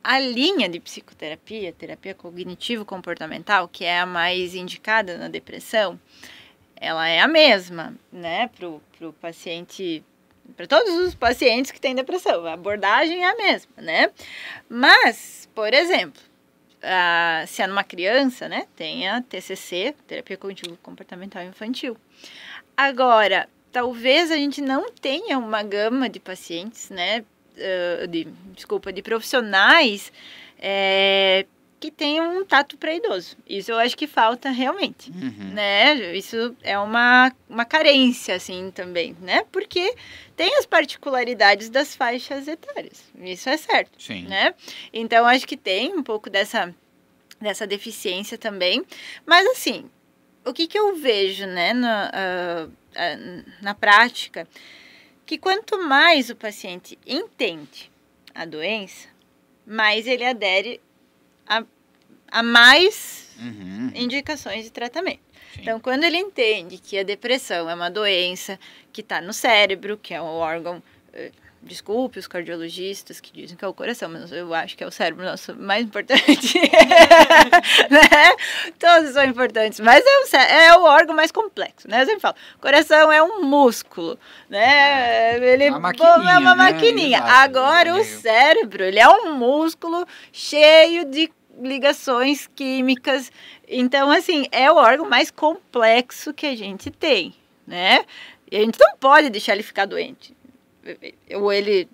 a linha de psicoterapia, terapia cognitivo-comportamental, que é a mais indicada na depressão, ela é a mesma, né, pro, pro paciente, para todos os pacientes que têm depressão, a abordagem é a mesma, né? Mas, por exemplo, a, se é numa criança, né, tem a TCC, terapia cognitivo-comportamental infantil. Agora, talvez a gente não tenha uma gama de pacientes, né, eh, de, desculpa, de profissionais é, que tenham um tato para idoso. Isso eu acho que falta realmente, uhum. né? Isso é uma, uma carência, assim, também, né? Porque tem as particularidades das faixas etárias, isso é certo, Sim. né? Então, acho que tem um pouco dessa, dessa deficiência também, mas, assim, o que, que eu vejo, né, na, ah, ah, na prática que quanto mais o paciente entende a doença, mais ele adere a, a mais uhum. indicações de tratamento. Sim. Então, quando ele entende que a depressão é uma doença que está no cérebro, que é um órgão eh, Desculpe os cardiologistas que dizem que é o coração, mas eu acho que é o cérebro nosso mais importante. né? Todos são importantes, mas é o, é o órgão mais complexo, né? Eu sempre falo, coração é um músculo, né? Ele é uma maquininha, é uma né? maquininha. Exato, Agora o cérebro, ele é um músculo cheio de ligações químicas. Então, assim, é o órgão mais complexo que a gente tem, né? E a gente não pode deixar ele ficar doente ou ele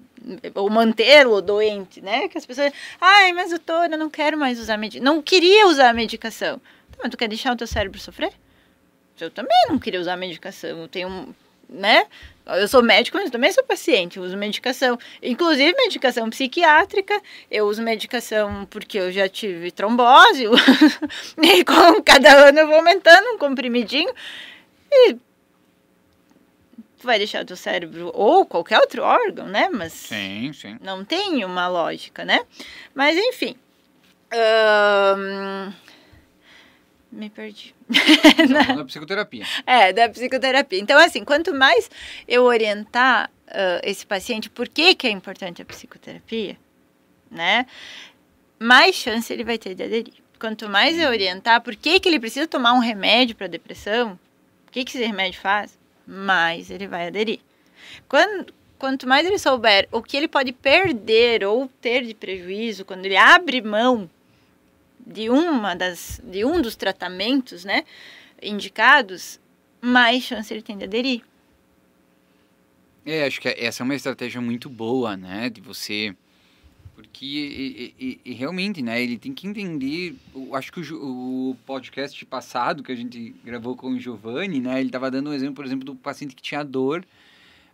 ou mantê-lo doente, né? Que as pessoas, ai, mas doutora, eu não quero mais usar medicação, não queria usar a medicação. Então, mas tu quer deixar o teu cérebro sofrer? Eu também não queria usar a medicação, eu tenho, né? Eu sou médico, mas também sou paciente, uso medicação, inclusive medicação psiquiátrica, eu uso medicação porque eu já tive trombose, e com cada ano eu vou aumentando um comprimidinho, e vai deixar do cérebro ou qualquer outro órgão, né? Mas sim, sim. não tem uma lógica, né? Mas enfim. Me perdi. da é psicoterapia. É, da psicoterapia. Então, assim, quanto mais eu orientar uh, esse paciente por que, que é importante a psicoterapia, né? Mais chance ele vai ter de aderir. Quanto mais eu uhum. orientar por que, que ele precisa tomar um remédio para depressão, o que, que esse remédio faz, mais ele vai aderir. Quando, quanto mais ele souber o que ele pode perder ou ter de prejuízo quando ele abre mão de uma das de um dos tratamentos, né, indicados, mais chance ele tem de aderir. É, acho que essa é uma estratégia muito boa, né, de você porque e, e, e, realmente, né? Ele tem que entender. Eu acho que o, o podcast passado que a gente gravou com o Giovanni, né? Ele estava dando um exemplo, por exemplo, do paciente que tinha dor.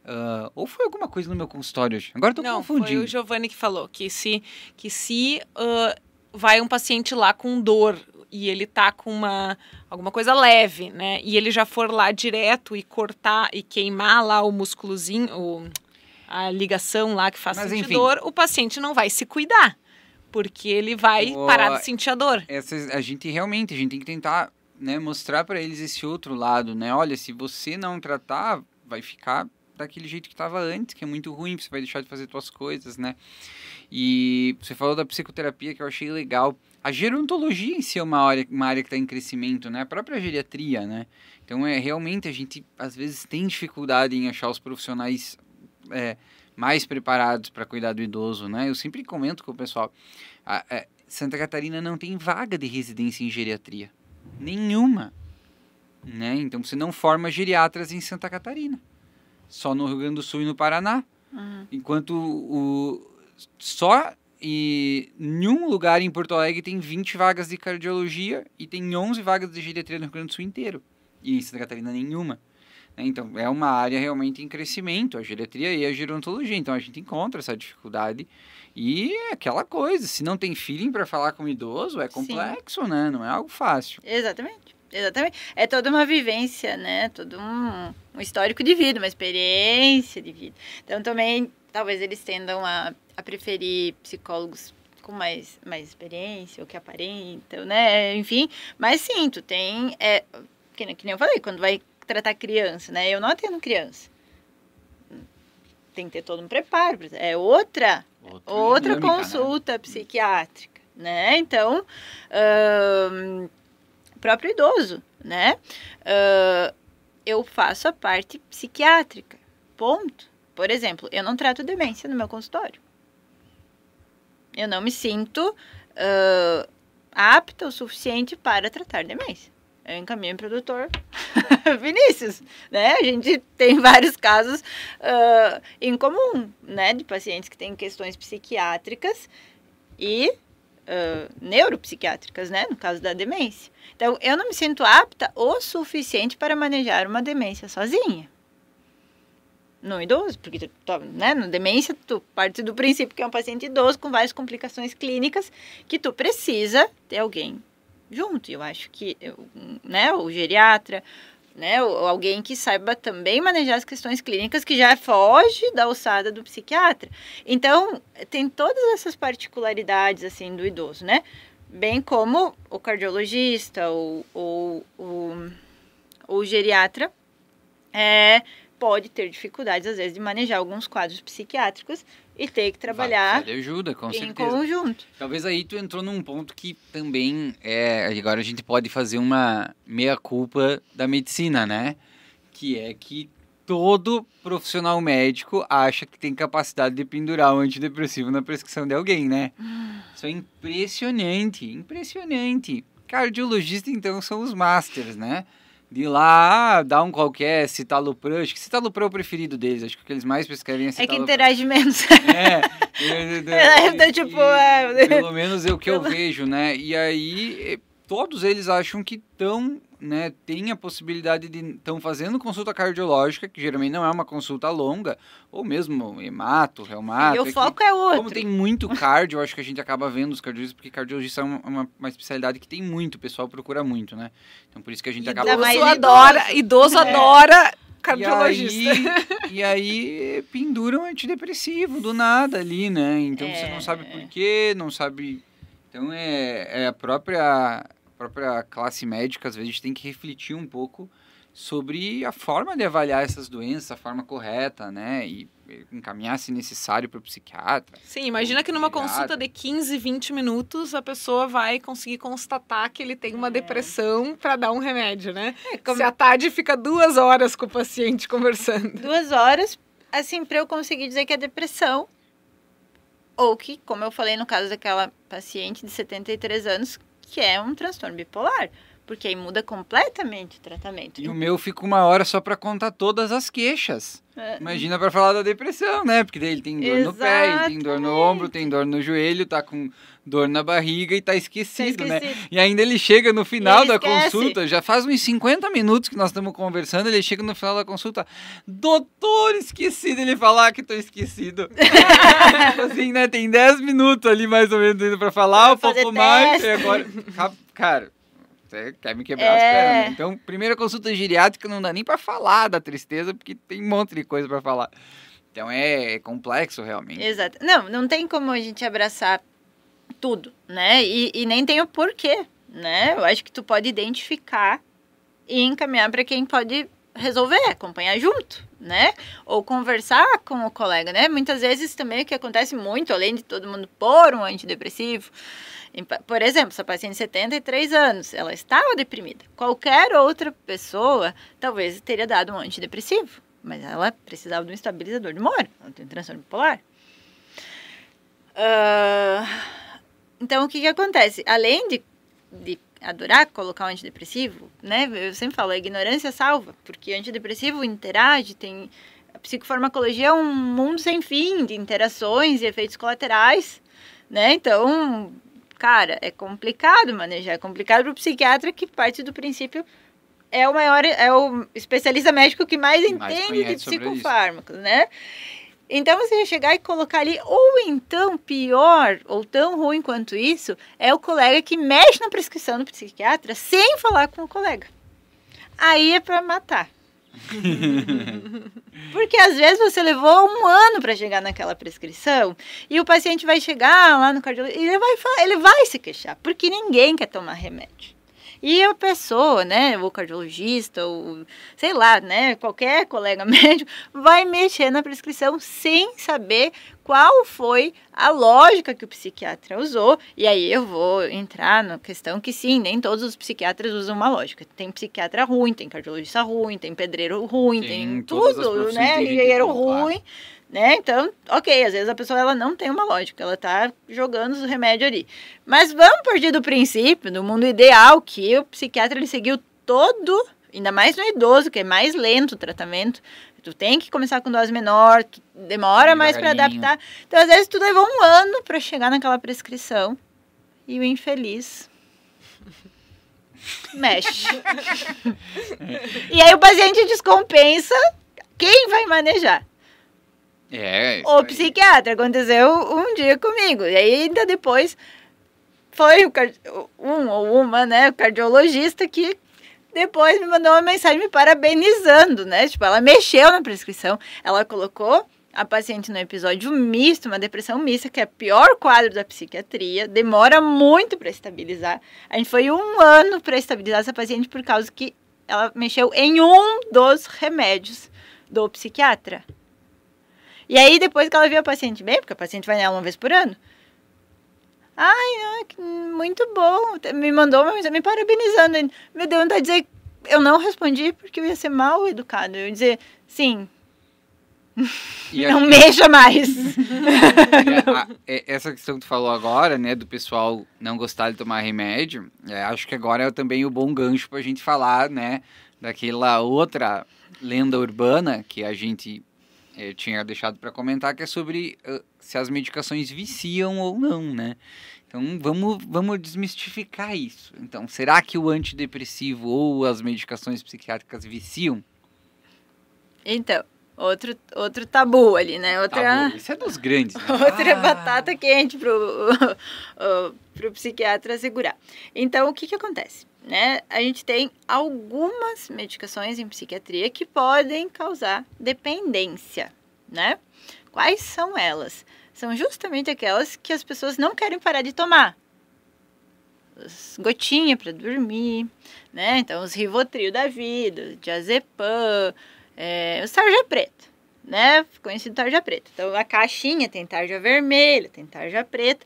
Uh, ou foi alguma coisa no meu consultório hoje? Agora estou confundindo. Foi o Giovanni que falou que se, que se uh, vai um paciente lá com dor e ele tá com uma alguma coisa leve, né? E ele já for lá direto e cortar e queimar lá o músculozinho, o a ligação lá que faz Mas, sentir enfim. dor, o paciente não vai se cuidar. Porque ele vai o... parar de sentir a dor. É, a gente realmente, a gente tem que tentar né, mostrar para eles esse outro lado, né? Olha, se você não tratar, vai ficar daquele jeito que estava antes, que é muito ruim, você vai deixar de fazer suas coisas, né? E você falou da psicoterapia que eu achei legal. A gerontologia em si é uma área, uma área que está em crescimento, né? A própria geriatria, né? Então é realmente a gente às vezes tem dificuldade em achar os profissionais é, mais preparados para cuidar do idoso, né? Eu sempre comento com o pessoal, a, a é, Santa Catarina não tem vaga de residência em geriatria, nenhuma, né? Então você não forma geriatras em Santa Catarina, só no Rio Grande do Sul e no Paraná, uhum. enquanto o só e nenhum lugar em Porto Alegre tem 20 vagas de cardiologia e tem 11 vagas de geriatria no Rio Grande do Sul inteiro. E em Santa Catarina nenhuma. É, então, é uma área realmente em crescimento, a geriatria e a gerontologia. Então, a gente encontra essa dificuldade. E é aquela coisa, se não tem feeling para falar com o idoso, é complexo, Sim. né? Não é algo fácil. Exatamente. Exatamente. É toda uma vivência, né? Todo um, um histórico de vida, uma experiência de vida. Então, também, talvez eles tendam a, a preferir psicólogos com mais, mais experiência, ou que aparentam, né? Enfim, mas sim, tu tem. É, que, que nem eu falei, quando vai tratar criança, né? Eu não atendo criança. Tem que ter todo um preparo. É outra, outra, outra dinâmica, né? consulta né? psiquiátrica, né? Então, hum, próprio idoso, né? Uh, eu faço a parte psiquiátrica, ponto. Por exemplo, eu não trato demência no meu consultório. Eu não me sinto uh, apta o suficiente para tratar demência eu é, encaminho para o doutor Vinícius, né? A gente tem vários casos uh, em comum, né? De pacientes que têm questões psiquiátricas e uh, neuropsiquiátricas, né? No caso da demência. Então, eu não me sinto apta o suficiente para manejar uma demência sozinha. No idoso, porque tu, né, no demência tu parte do princípio que é um paciente idoso com várias complicações clínicas que tu precisa ter alguém junto. Eu acho que né, o geriatra, né, ou alguém que saiba também manejar as questões clínicas que já foge da alçada do psiquiatra. Então, tem todas essas particularidades assim do idoso, né? Bem como o cardiologista ou, ou o geriatra é, pode ter dificuldades, às vezes, de manejar alguns quadros psiquiátricos e ter que trabalhar ajuda, com em certeza. conjunto. Talvez aí tu entrou num ponto que também é agora a gente pode fazer uma meia culpa da medicina, né? Que é que todo profissional médico acha que tem capacidade de pendurar um antidepressivo na prescrição de alguém, né? Isso é impressionante, impressionante. Cardiologista então são os masters, né? de lá, ah, dá um qualquer, citalopram, acho que citalopram é o preferido deles, acho que o que eles mais prescrevem é citalopram. É que interage menos. É, eu, tipo... Ah, pelo menos é o que eu vejo, né? E aí, eh, todos eles acham que estão né, tem a possibilidade de estão fazendo consulta cardiológica, que geralmente não é uma consulta longa, ou mesmo hemato, reumato. E o é foco que, é outro. Como tem muito cardio, acho que a gente acaba vendo os cardiologistas, porque cardiologista é uma, uma, uma, especialidade que tem muito, o pessoal procura muito, né? Então por isso que a gente e acaba... Idoso adora, idoso é. adora cardiologista. E aí, e aí penduram antidepressivo do nada ali, né? Então é, você não é. sabe por quê, não sabe... Então é, é a própria própria classe médica, às vezes, a gente tem que refletir um pouco sobre a forma de avaliar essas doenças, a forma correta, né? E encaminhar, se necessário, para o psiquiatra. Sim, imagina que numa consulta de 15, 20 minutos, a pessoa vai conseguir constatar que ele tem uma é. depressão para dar um remédio, né? É, como... Se a tarde fica duas horas com o paciente conversando. Duas horas, assim, para eu conseguir dizer que é depressão. Ou que, como eu falei no caso daquela paciente de 73 anos, que é um transtorno bipolar. Porque aí muda completamente o tratamento. E o meu fica uma hora só para contar todas as queixas. É. Imagina para falar da depressão, né? Porque daí ele tem dor Exatamente. no pé, tem dor no ombro, tem dor no joelho, tá com dor na barriga e tá esquecido, tá esquecido. né? E ainda ele chega no final da consulta, já faz uns 50 minutos que nós estamos conversando, ele chega no final da consulta, doutor, esquecido, ele falar ah, que tô esquecido. assim, né? Tem 10 minutos ali mais ou menos para falar, um pouco mais, e agora, cara, você quer me quebrar é. as pernas. Então, primeira consulta geriátrica não dá nem para falar da tristeza, porque tem um monte de coisa para falar. Então é, é complexo realmente. Exato. Não, não tem como a gente abraçar tudo, né? E, e nem tem o porquê, né? Eu acho que tu pode identificar e encaminhar para quem pode resolver, acompanhar junto, né? Ou conversar com o colega, né? Muitas vezes também o que acontece muito, além de todo mundo pôr um antidepressivo, por exemplo, essa paciente de 73 anos, ela estava deprimida. Qualquer outra pessoa talvez teria dado um antidepressivo, mas ela precisava de um estabilizador de humor, ela tem transtorno bipolar. Uh, então, o que, que acontece? Além de, de adorar colocar o antidepressivo, né? Eu sempre falo, a ignorância salva, porque antidepressivo interage, tem... A psicofarmacologia é um mundo sem fim de interações e efeitos colaterais, né? Então, cara, é complicado manejar, é complicado para o psiquiatra que parte do princípio é o maior, é o especialista médico que mais, mais entende de psicofármacos, né? Então você chegar e colocar ali, ou então pior, ou tão ruim quanto isso, é o colega que mexe na prescrição do psiquiatra sem falar com o colega. Aí é para matar. Porque às vezes você levou um ano para chegar naquela prescrição e o paciente vai chegar lá no cardiologista e ele vai, falar, ele vai se queixar, porque ninguém quer tomar remédio. E a pessoa, né, o cardiologista, ou sei lá, né, qualquer colega médico, vai mexer na prescrição sem saber qual foi a lógica que o psiquiatra usou. E aí eu vou entrar na questão que sim, nem todos os psiquiatras usam uma lógica. Tem psiquiatra ruim, tem cardiologista ruim, tem pedreiro ruim, tem, tem tudo, né, engenheiro ruim. Claro né? Então, ok, às vezes a pessoa ela não tem uma lógica, ela tá jogando os remédios ali. Mas vamos partir do princípio, do mundo ideal, que o psiquiatra ele seguiu todo, ainda mais no idoso, que é mais lento o tratamento. Tu tem que começar com dose menor, demora mais para adaptar. Então, às vezes, tu levou um ano para chegar naquela prescrição e o infeliz mexe. e aí o paciente descompensa, quem vai manejar? É. O psiquiatra aconteceu um dia comigo. E ainda depois foi o, um ou uma, né, o cardiologista que depois me mandou uma mensagem me parabenizando, né? Tipo, ela mexeu na prescrição, ela colocou a paciente no episódio misto, uma depressão mista, que é o pior quadro da psiquiatria, demora muito para estabilizar. A gente foi um ano para estabilizar essa paciente por causa que ela mexeu em um dos remédios do psiquiatra. E aí, depois que ela viu a paciente bem, porque a paciente vai nela uma vez por ano, ai, é muito bom, me mandou uma mensagem me parabenizando. me deu não tá dizer eu não respondi porque eu ia ser mal educado. Eu ia dizer, sim. E não aqui, mexa mais. A, a, essa questão que tu falou agora, né, do pessoal não gostar de tomar remédio, é, acho que agora é também o bom gancho para a gente falar, né, daquela outra lenda urbana que a gente eu tinha deixado para comentar, que é sobre ah, se as medicações viciam ou não, né? Então vamos, vamos desmistificar isso. Então, será que o antidepressivo ou as medicações psiquiátricas viciam? Então, outro, outro tabu ali, né? Outra, tabu. Isso é dos grandes. Né? Outra ah. batata quente para o psiquiatra segurar. Então, o que que acontece? né? A gente tem algumas medicações em psiquiatria que podem causar dependência, né? Quais são elas? São justamente aquelas que as pessoas não querem parar de tomar. As gotinha para dormir, né? Então, os Rivotril da vida, Diazepam, é, o Sarja Preta, né? Conhecido tarja preta. Então, a caixinha tem tarja vermelha, tem tarja preta.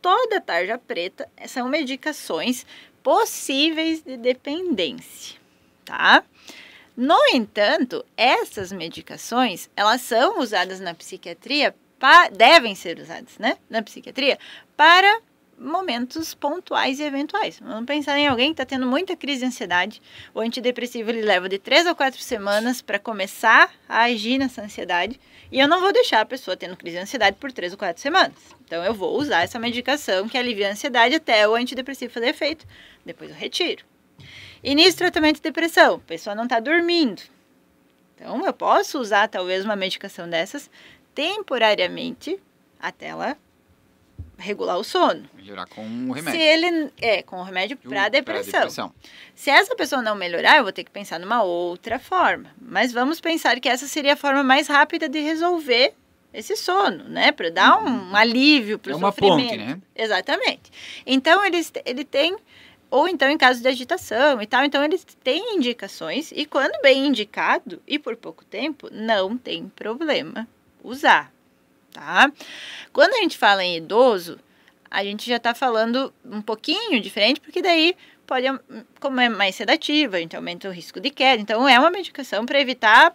Toda tarja preta são medicações possíveis de dependência, tá? No entanto, essas medicações, elas são usadas na psiquiatria, pa, devem ser usadas, né, na psiquiatria para momentos pontuais e eventuais. Vamos pensar em alguém que está tendo muita crise de ansiedade. O antidepressivo ele leva de três a quatro semanas para começar a agir nessa ansiedade. E eu não vou deixar a pessoa tendo crise de ansiedade por três ou quatro semanas. Então eu vou usar essa medicação que alivia a ansiedade até o antidepressivo fazer efeito. Depois eu retiro. Início tratamento de depressão. A pessoa não está dormindo. Então eu posso usar talvez uma medicação dessas temporariamente até ela regular o sono. Melhorar com o remédio. Se ele é com o remédio para depressão. depressão. Se essa pessoa não melhorar, eu vou ter que pensar numa outra forma. Mas vamos pensar que essa seria a forma mais rápida de resolver esse sono, né, para dar uhum. um uhum. alívio para o é sofrimento. uma ponte, né? Exatamente. Então ele ele tem ou então em caso de agitação e tal. Então, eles têm indicações e, quando bem indicado e por pouco tempo, não tem problema usar tá? Quando a gente fala em idoso, a gente já está falando um pouquinho diferente, porque daí pode, como é mais sedativa, a gente aumenta o risco de queda. Então, é uma medicação para evitar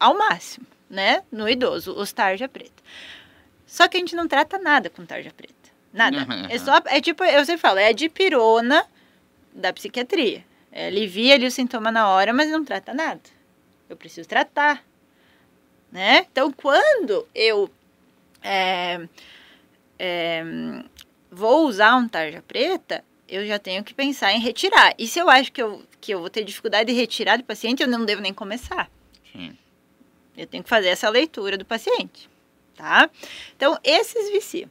ao máximo, né? No idoso, os tarja preta. Só que a gente não trata nada com tarja preta. Nada. Uhum, uhum. é só, é tipo, eu sempre falo, é a dipirona da psiquiatria. É, alivia ali o sintoma na hora, mas não trata nada. Eu preciso tratar né? Então, quando eu é, é, vou usar um tarja preta, eu já tenho que pensar em retirar. E se eu acho que eu, que eu vou ter dificuldade de retirar do paciente, eu não devo nem começar. Sim. Eu tenho que fazer essa leitura do paciente, tá? Então, esses viciam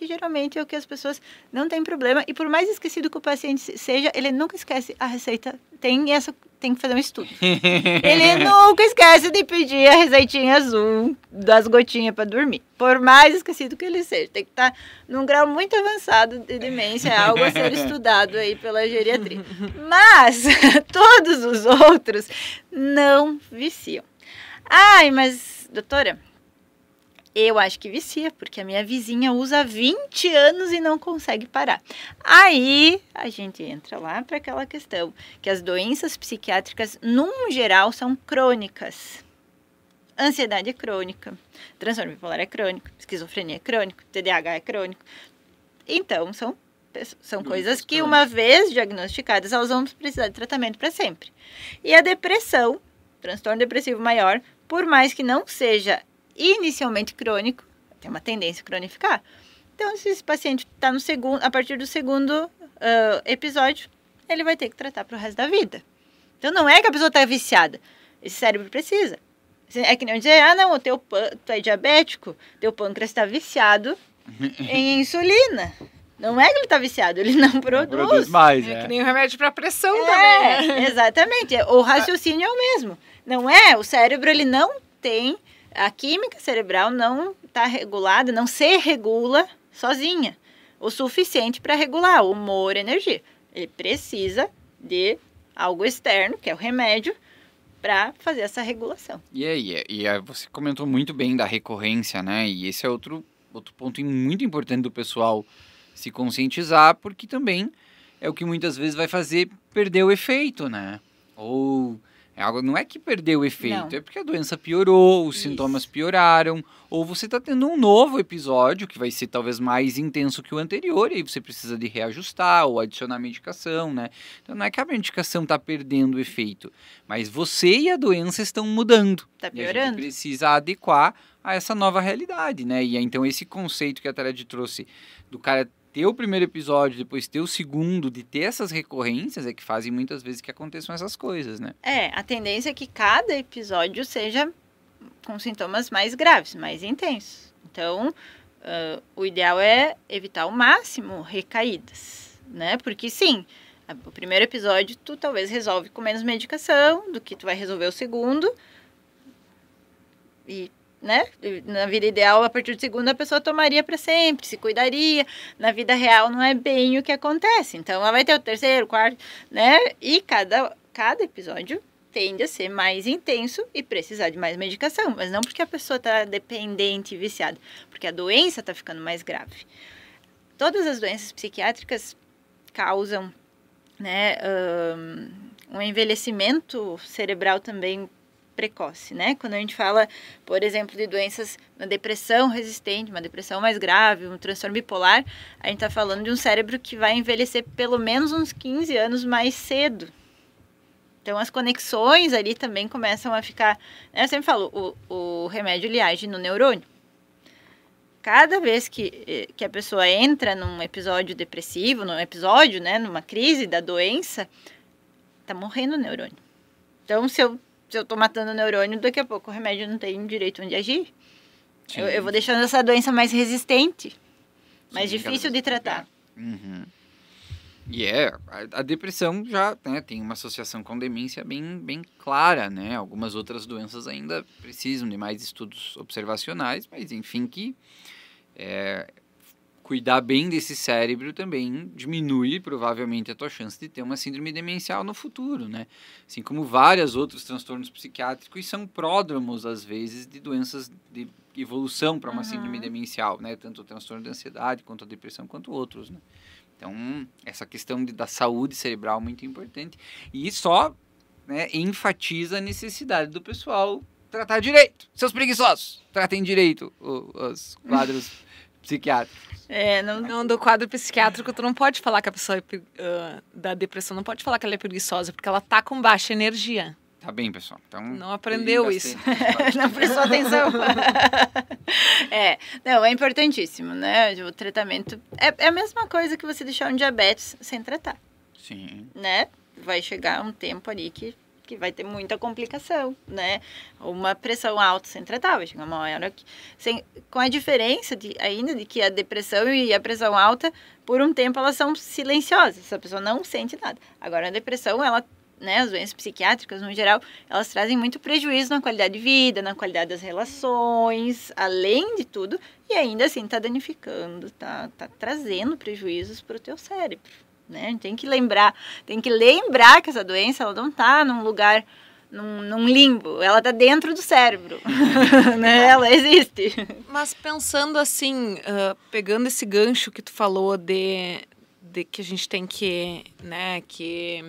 que geralmente é o que as pessoas não têm problema. E por mais esquecido que o paciente seja, ele nunca esquece a receita. Tem essa tem que fazer um estudo. ele nunca esquece de pedir a receitinha azul das gotinhas para dormir. Por mais esquecido que ele seja, tem que estar tá num grau muito avançado de demência, é algo a ser estudado aí pela geriatria. Mas todos os outros não viciam. Ai, mas doutora, eu acho que vicia, porque a minha vizinha usa 20 anos e não consegue parar. Aí a gente entra lá para aquela questão que as doenças psiquiátricas, num geral, são crônicas. Ansiedade é crônica, transtorno bipolar é crônico, esquizofrenia é crônico, TDAH é crônico. Então, são, são hum, coisas que, uma vez diagnosticadas, elas vão precisar de tratamento para sempre. E a depressão, transtorno depressivo maior, por mais que não seja inicialmente crônico, tem uma tendência a cronificar. Então, se esse paciente está no segundo, a partir do segundo uh, episódio, ele vai ter que tratar para o resto da vida. Então, não é que a pessoa está viciada. Esse cérebro precisa. É que nem dizer, ah, não, teu, tu é diabético, teu pâncreas está viciado em insulina. Não é que ele está viciado, ele não produz. Não produz mais, é, é. que nem o remédio para pressão é, também. Né? Exatamente. É, o raciocínio é o mesmo. Não é? O cérebro ele não tem a química cerebral não está regulada, não se regula sozinha o suficiente para regular o humor, a energia. Ele precisa de algo externo, que é o remédio, para fazer essa regulação. E aí, e aí, ah, você comentou muito bem da recorrência, né? E esse é outro, outro ponto muito importante do pessoal se conscientizar, porque também é o que muitas vezes vai fazer perder o efeito, né? Ou é algo, não é que perdeu o efeito, não. é porque a doença piorou, os Isso. sintomas pioraram, ou você está tendo um novo episódio que vai ser talvez mais intenso que o anterior, e aí você precisa de reajustar ou adicionar medicação, né? Então não é que a medicação está perdendo o efeito, mas você e a doença estão mudando. Está piorando. precisa adequar a essa nova realidade, né? E então esse conceito que a Tarede trouxe do cara ter o primeiro episódio, depois ter o segundo, de ter essas recorrências, é que fazem muitas vezes que aconteçam essas coisas, né? É, a tendência é que cada episódio seja com sintomas mais graves, mais intensos. Então, uh, o ideal é evitar ao máximo recaídas, né? Porque sim, o primeiro episódio tu talvez resolve com menos medicação do que tu vai resolver o segundo. E né? Na vida ideal, a partir do segundo, a pessoa tomaria para sempre, se cuidaria. Na vida real, não é bem o que acontece. Então, ela vai ter o terceiro, o quarto, né? E cada, cada episódio tende a ser mais intenso e precisar de mais medicação. Mas não porque a pessoa está dependente e viciada, porque a doença está ficando mais grave. Todas as doenças psiquiátricas causam, né? Um envelhecimento cerebral também precoce, né? Quando a gente fala, por exemplo, de doenças, uma depressão resistente, uma depressão mais grave, um transtorno bipolar, a gente está falando de um cérebro que vai envelhecer pelo menos uns 15 anos mais cedo. Então as conexões ali também começam a ficar. Né? Eu sempre falo, o, o remédio ele age no neurônio cada vez que, eh, que a pessoa entra num episódio depressivo, num episódio, né, numa crise da doença, tá morrendo o neurônio. Então, se eu se eu tô matando o neurônio, daqui a pouco o remédio não tem direito onde agir. Eu, eu, vou deixando essa doença mais resistente, mais Sim, difícil de tratar. Uhum. E yeah. é, a, depressão já né, tem uma associação com demência bem, bem clara, né? Algumas outras doenças ainda precisam de mais estudos observacionais, mas enfim que é, cuidar bem desse cérebro também diminui provavelmente a tua chance de ter uma síndrome demencial no futuro, né? Assim como vários outros transtornos psiquiátricos são pródromos às vezes de doenças de evolução para uma uhum. síndrome demencial, né? Tanto o transtorno de ansiedade quanto a depressão quanto outros, né? Então, essa questão de, da saúde cerebral é muito importante e só né, enfatiza a necessidade do pessoal tratar direito. Seus preguiçosos, tratem direito os quadros psiquiátrico É, não, do quadro psiquiátrico, tu não pode falar que a pessoa é, uh, da depressão, não pode falar que ela é preguiçosa, porque ela tá com baixa energia. Tá bem, pessoal. Então, não aprendeu isso. não prestou atenção. é, não, é importantíssimo, né? O tratamento é, é a mesma coisa que você deixar um diabetes sem tratar. Sim. Né? Vai chegar um tempo ali que que vai ter muita complicação, né? Uma pressão alta sem tratar, vai chegar uma hora que, sem, com a diferença de, ainda de que a depressão e a pressão alta, por um tempo elas são silenciosas, a pessoa não sente nada. Agora a depressão, ela né, as doenças psiquiátricas no geral, elas trazem muito prejuízo na qualidade de vida, na qualidade das relações, além de tudo, e ainda assim tá danificando, tá, tá trazendo prejuízos para o teu cérebro né? A gente tem que lembrar, tem que lembrar que essa doença ela não está num lugar num, num, limbo, ela está dentro do cérebro, né? ela existe. Mas pensando assim, uh, pegando esse gancho que tu falou de, de que a gente tem que, né, que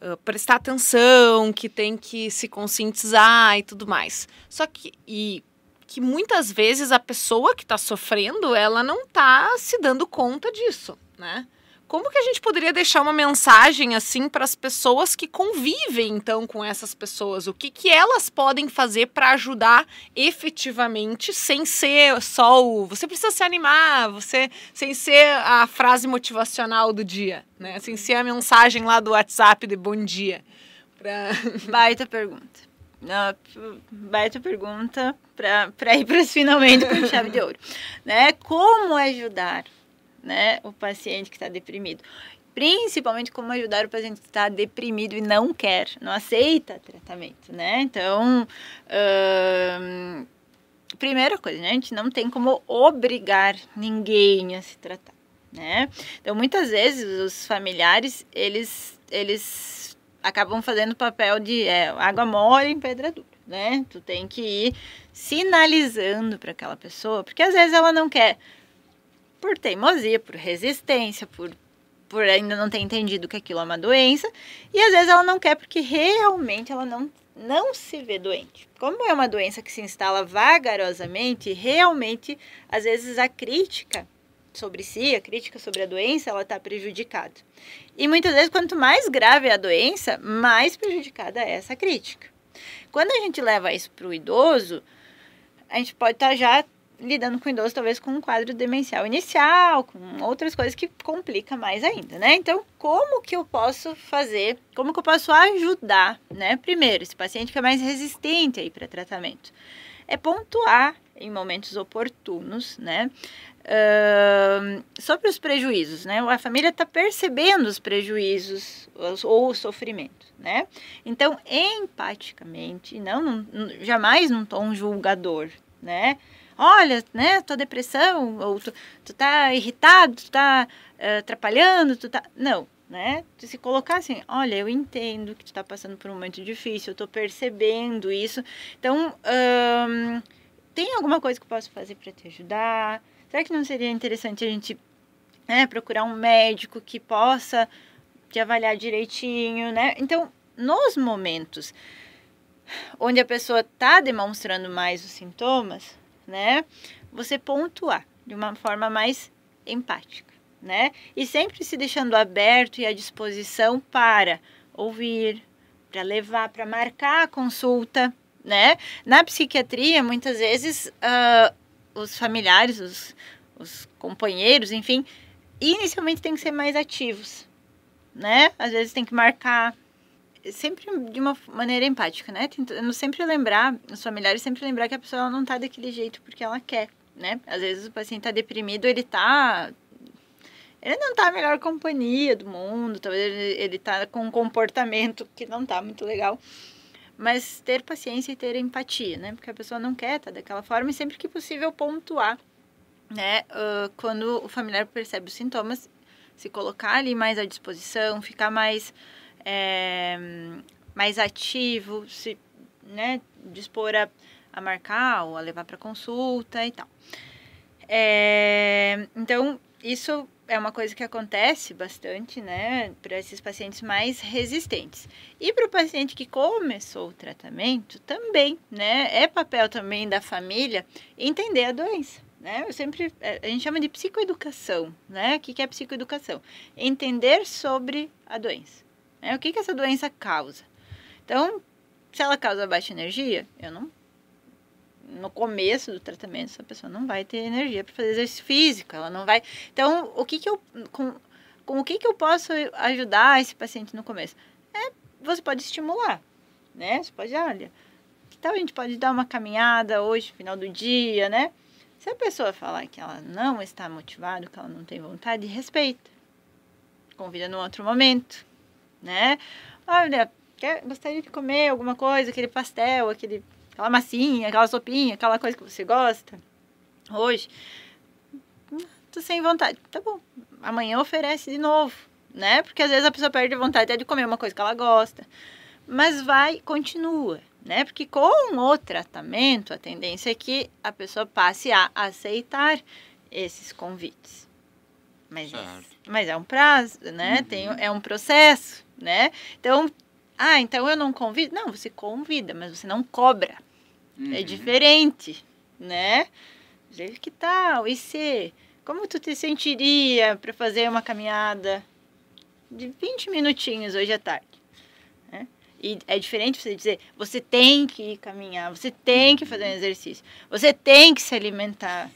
uh, prestar atenção, que tem que se conscientizar e tudo mais. Só que e que muitas vezes a pessoa que está sofrendo, ela não está se dando conta disso, né? Como que a gente poderia deixar uma mensagem assim para as pessoas que convivem então com essas pessoas? O que, que elas podem fazer para ajudar efetivamente, sem ser só o você precisa se animar, você sem ser a frase motivacional do dia, né? Sem ser a mensagem lá do WhatsApp de bom dia. Pra... Baita pergunta. Uh, baita pergunta para ir para esse finalmente com chave de ouro. Né? Como ajudar né, o paciente que está deprimido. Principalmente como ajudar o paciente que está deprimido e não quer, não aceita tratamento, né? Então, hum, primeira coisa, né, a gente não tem como obrigar ninguém a se tratar, né? Então, muitas vezes os familiares, eles, eles acabam fazendo o papel de é, água mole em pedra dura né? Tu tem que ir sinalizando para aquela pessoa, porque às vezes ela não quer por teimosia, por resistência, por, por ainda não ter entendido que aquilo é uma doença. E às vezes ela não quer porque realmente ela não, não se vê doente. Como é uma doença que se instala vagarosamente, realmente, às vezes a crítica sobre si, a crítica sobre a doença, ela está prejudicada. E muitas vezes, quanto mais grave é a doença, mais prejudicada é essa crítica. Quando a gente leva isso para o idoso, a gente pode estar tá já lidando com idoso, talvez com um quadro demencial inicial, com outras coisas que complica mais ainda, né? Então, como que eu posso fazer? Como que eu posso ajudar, né? Primeiro, esse paciente que é mais resistente aí para tratamento. É pontuar em momentos oportunos, né? Uh, sobre os prejuízos, né? A família está percebendo os prejuízos ou o sofrimento, né? Então, empaticamente, não, não, jamais num tom julgador, né? olha, né, tua depressão, ou tu, tu tá irritado, tu tá uh, atrapalhando, tu tá... Não, né? Tu se colocar assim, olha, eu entendo que tu tá passando por um momento difícil, eu tô percebendo isso, então, tem alguma coisa que eu posso fazer para te ajudar? Será que não seria interessante a gente né, procurar um médico que possa te avaliar direitinho, né? Então, nos momentos onde a pessoa está demonstrando mais os sintomas, né? Você pontuar de uma forma mais empática, né? E sempre se deixando aberto e à disposição para ouvir, para levar, para marcar a consulta, né? Na psiquiatria, muitas vezes uh, os familiares, os, os companheiros, enfim, inicialmente tem que ser mais ativos, né? Às vezes tem que marcar, sempre de uma maneira empática, né? Tentando sempre lembrar, os familiares sempre lembrar que a pessoa não tá daquele jeito porque ela quer, né? Às vezes o paciente tá deprimido, ele tá ele não tá a melhor companhia do mundo, talvez ele, ele tá com um comportamento que não tá muito legal. Mas ter paciência e ter empatia, né? Porque a pessoa não quer tá daquela forma e sempre que possível pontuar, né? Uh, quando o familiar percebe os sintomas, se colocar ali mais à disposição, ficar mais é, mais ativo, se né, dispor a, a marcar ou a levar para consulta e tal. É, então, isso é uma coisa que acontece bastante, né, para esses pacientes mais resistentes. E para o paciente que começou o tratamento, também, né, é papel também da família entender a doença. Né? Eu sempre é, a gente chama de psicoeducação, né? O que é psicoeducação? Entender sobre a doença. Né? O que, que essa doença causa? Então, se ela causa baixa energia, eu não. No começo do tratamento, essa pessoa não vai ter energia para fazer exercício físico, ela não vai. Então, o que, que eu. Com, com o que, que eu posso ajudar esse paciente no começo? É, você pode estimular, né? Você pode, olha, que tal a gente pode dar uma caminhada hoje, final do dia, né? Se a pessoa falar que ela não está motivada, que ela não tem vontade, respeita. Convida num outro momento, né? Olha, quer, gostaria de comer alguma coisa, aquele pastel, aquele, aquela massinha, aquela sopinha, aquela coisa que você gosta hoje. Tô sem vontade. Tá bom, amanhã oferece de novo, né? Porque às vezes a pessoa perde a vontade até de comer uma coisa que ela gosta. Mas vai, continua, né? Porque com o tratamento, a tendência é que a pessoa passe a aceitar esses convites. Mas, é, mas é um prazo, né? Uhum. Tem, é um processo né? Então, ah, então eu não convido. Não, você convida, mas você não cobra. É uhum. É diferente, né? que tal, e se? Como tu te sentiria para fazer uma caminhada de 20 minutinhos hoje à tarde? Né? E é diferente você dizer, você tem que ir caminhar, você tem que fazer um uhum. exercício, você tem que se alimentar.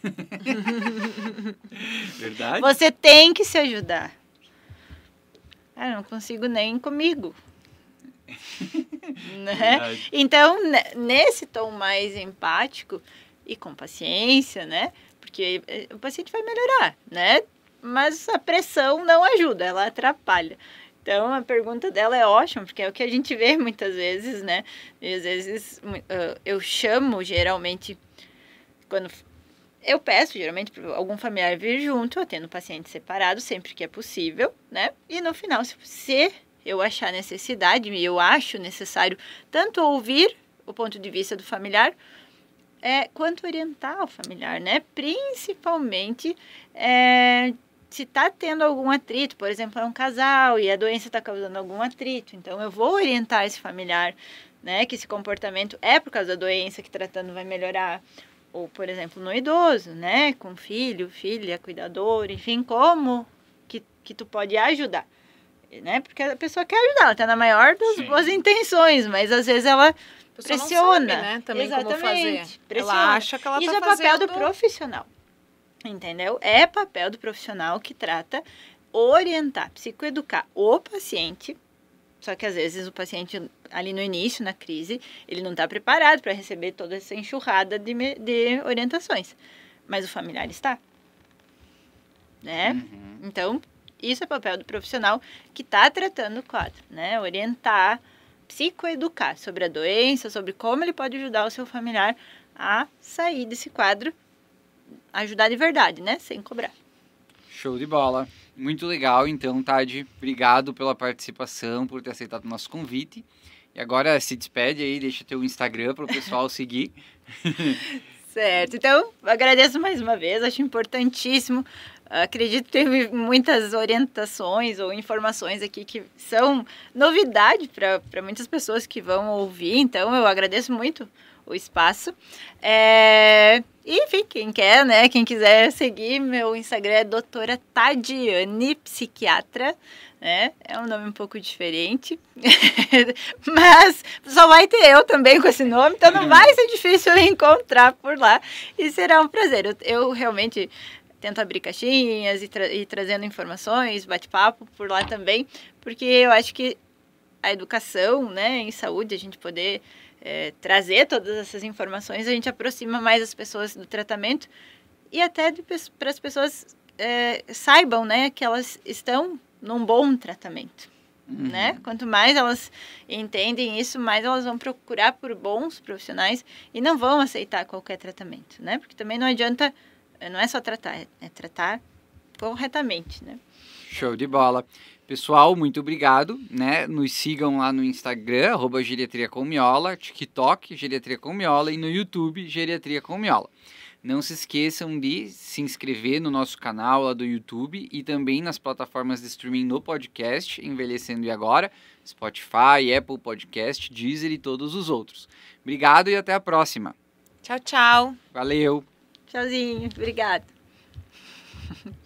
Verdade? Você tem que se ajudar. Ah, não consigo nem comigo. né? Então, nesse tom mais empático e com paciência, né? Porque eh, o paciente vai melhorar, né? Mas a pressão não ajuda, ela atrapalha. Então, a pergunta dela é ótima, porque é o que a gente vê muitas vezes, né? E às vezes ah, eu chamo geralmente, quando eu peço geralmente para algum familiar vir junto, atendo tendo paciente separado sempre que é possível, né? E no final, se eu achar necessidade, e eu acho necessário tanto ouvir o ponto de vista do familiar, é, quanto orientar o familiar, né? Principalmente é, se está tendo algum atrito, por exemplo, é um casal e a doença está causando algum atrito, então eu vou orientar esse familiar, né? Que esse comportamento é por causa da doença, que tratando vai melhorar ou por exemplo no idoso, né, com filho, filha, cuidador, enfim, como que, que tu pode ajudar, né? Porque a pessoa quer ajudar, ela tá na maior das Sim. boas intenções, mas às vezes ela pressiona, sabe, né? Também Exatamente, Pressiona. Ela acha que ela tá Isso tá é fazendo... papel do profissional. Entendeu? É papel do profissional que trata orientar, psicoeducar o paciente só que às vezes o paciente, ali no início, na crise, ele não está preparado para receber toda essa enxurrada de, de orientações. Mas o familiar está. Né? Uhum. Então, isso é papel do profissional que está tratando o quadro, né? Orientar, psicoeducar sobre a doença, sobre como ele pode ajudar o seu familiar a sair desse quadro, ajudar de verdade, né? Sem cobrar. Show de bola. Muito legal, então, Tade. Obrigado pela participação, por ter aceitado o nosso convite. E agora se despede aí, deixa teu Instagram para o pessoal seguir. certo. Então, agradeço mais uma vez, acho importantíssimo. Acredito que teve muitas orientações ou informações aqui que são novidade para muitas pessoas que vão ouvir. Então, eu agradeço muito o espaço. É... Enfim, quem quer, né? Quem quiser seguir, meu Instagram é doutora Tadiane Psiquiatra, né? É um nome um pouco diferente, mas só vai ter eu também com esse nome, então não vai ser difícil encontrar por lá e será um prazer. eu, eu realmente tento abrir caixinhas e, tra e trazendo informações, bate-papo por lá também, porque eu acho que a educação, né, em saúde, a gente poder é, trazer todas essas informações, a gente aproxima mais as pessoas do tratamento e até para as pessoas é, saibam né, que elas estão num bom tratamento. Uhum. Né? Quanto mais elas entendem isso, mais elas vão procurar por bons profissionais e não vão aceitar qualquer tratamento, né? Porque também não adianta, não é só tratar, é tratar corretamente, né? Show de bola. Pessoal, muito obrigado, né? Nos sigam lá no Instagram, arroba Geriatria com Miola, TikTok, Geriatria com Miola e no YouTube, Geriatria com Miola. Não se esqueçam de se inscrever no nosso canal lá do YouTube e também nas plataformas de streaming no podcast, Envelhecendo e Agora, Spotify, Apple Podcast, Deezer e todos os outros. Obrigado e até a próxima. Tchau, tchau. Valeu. Tchauzinho. Obrigado.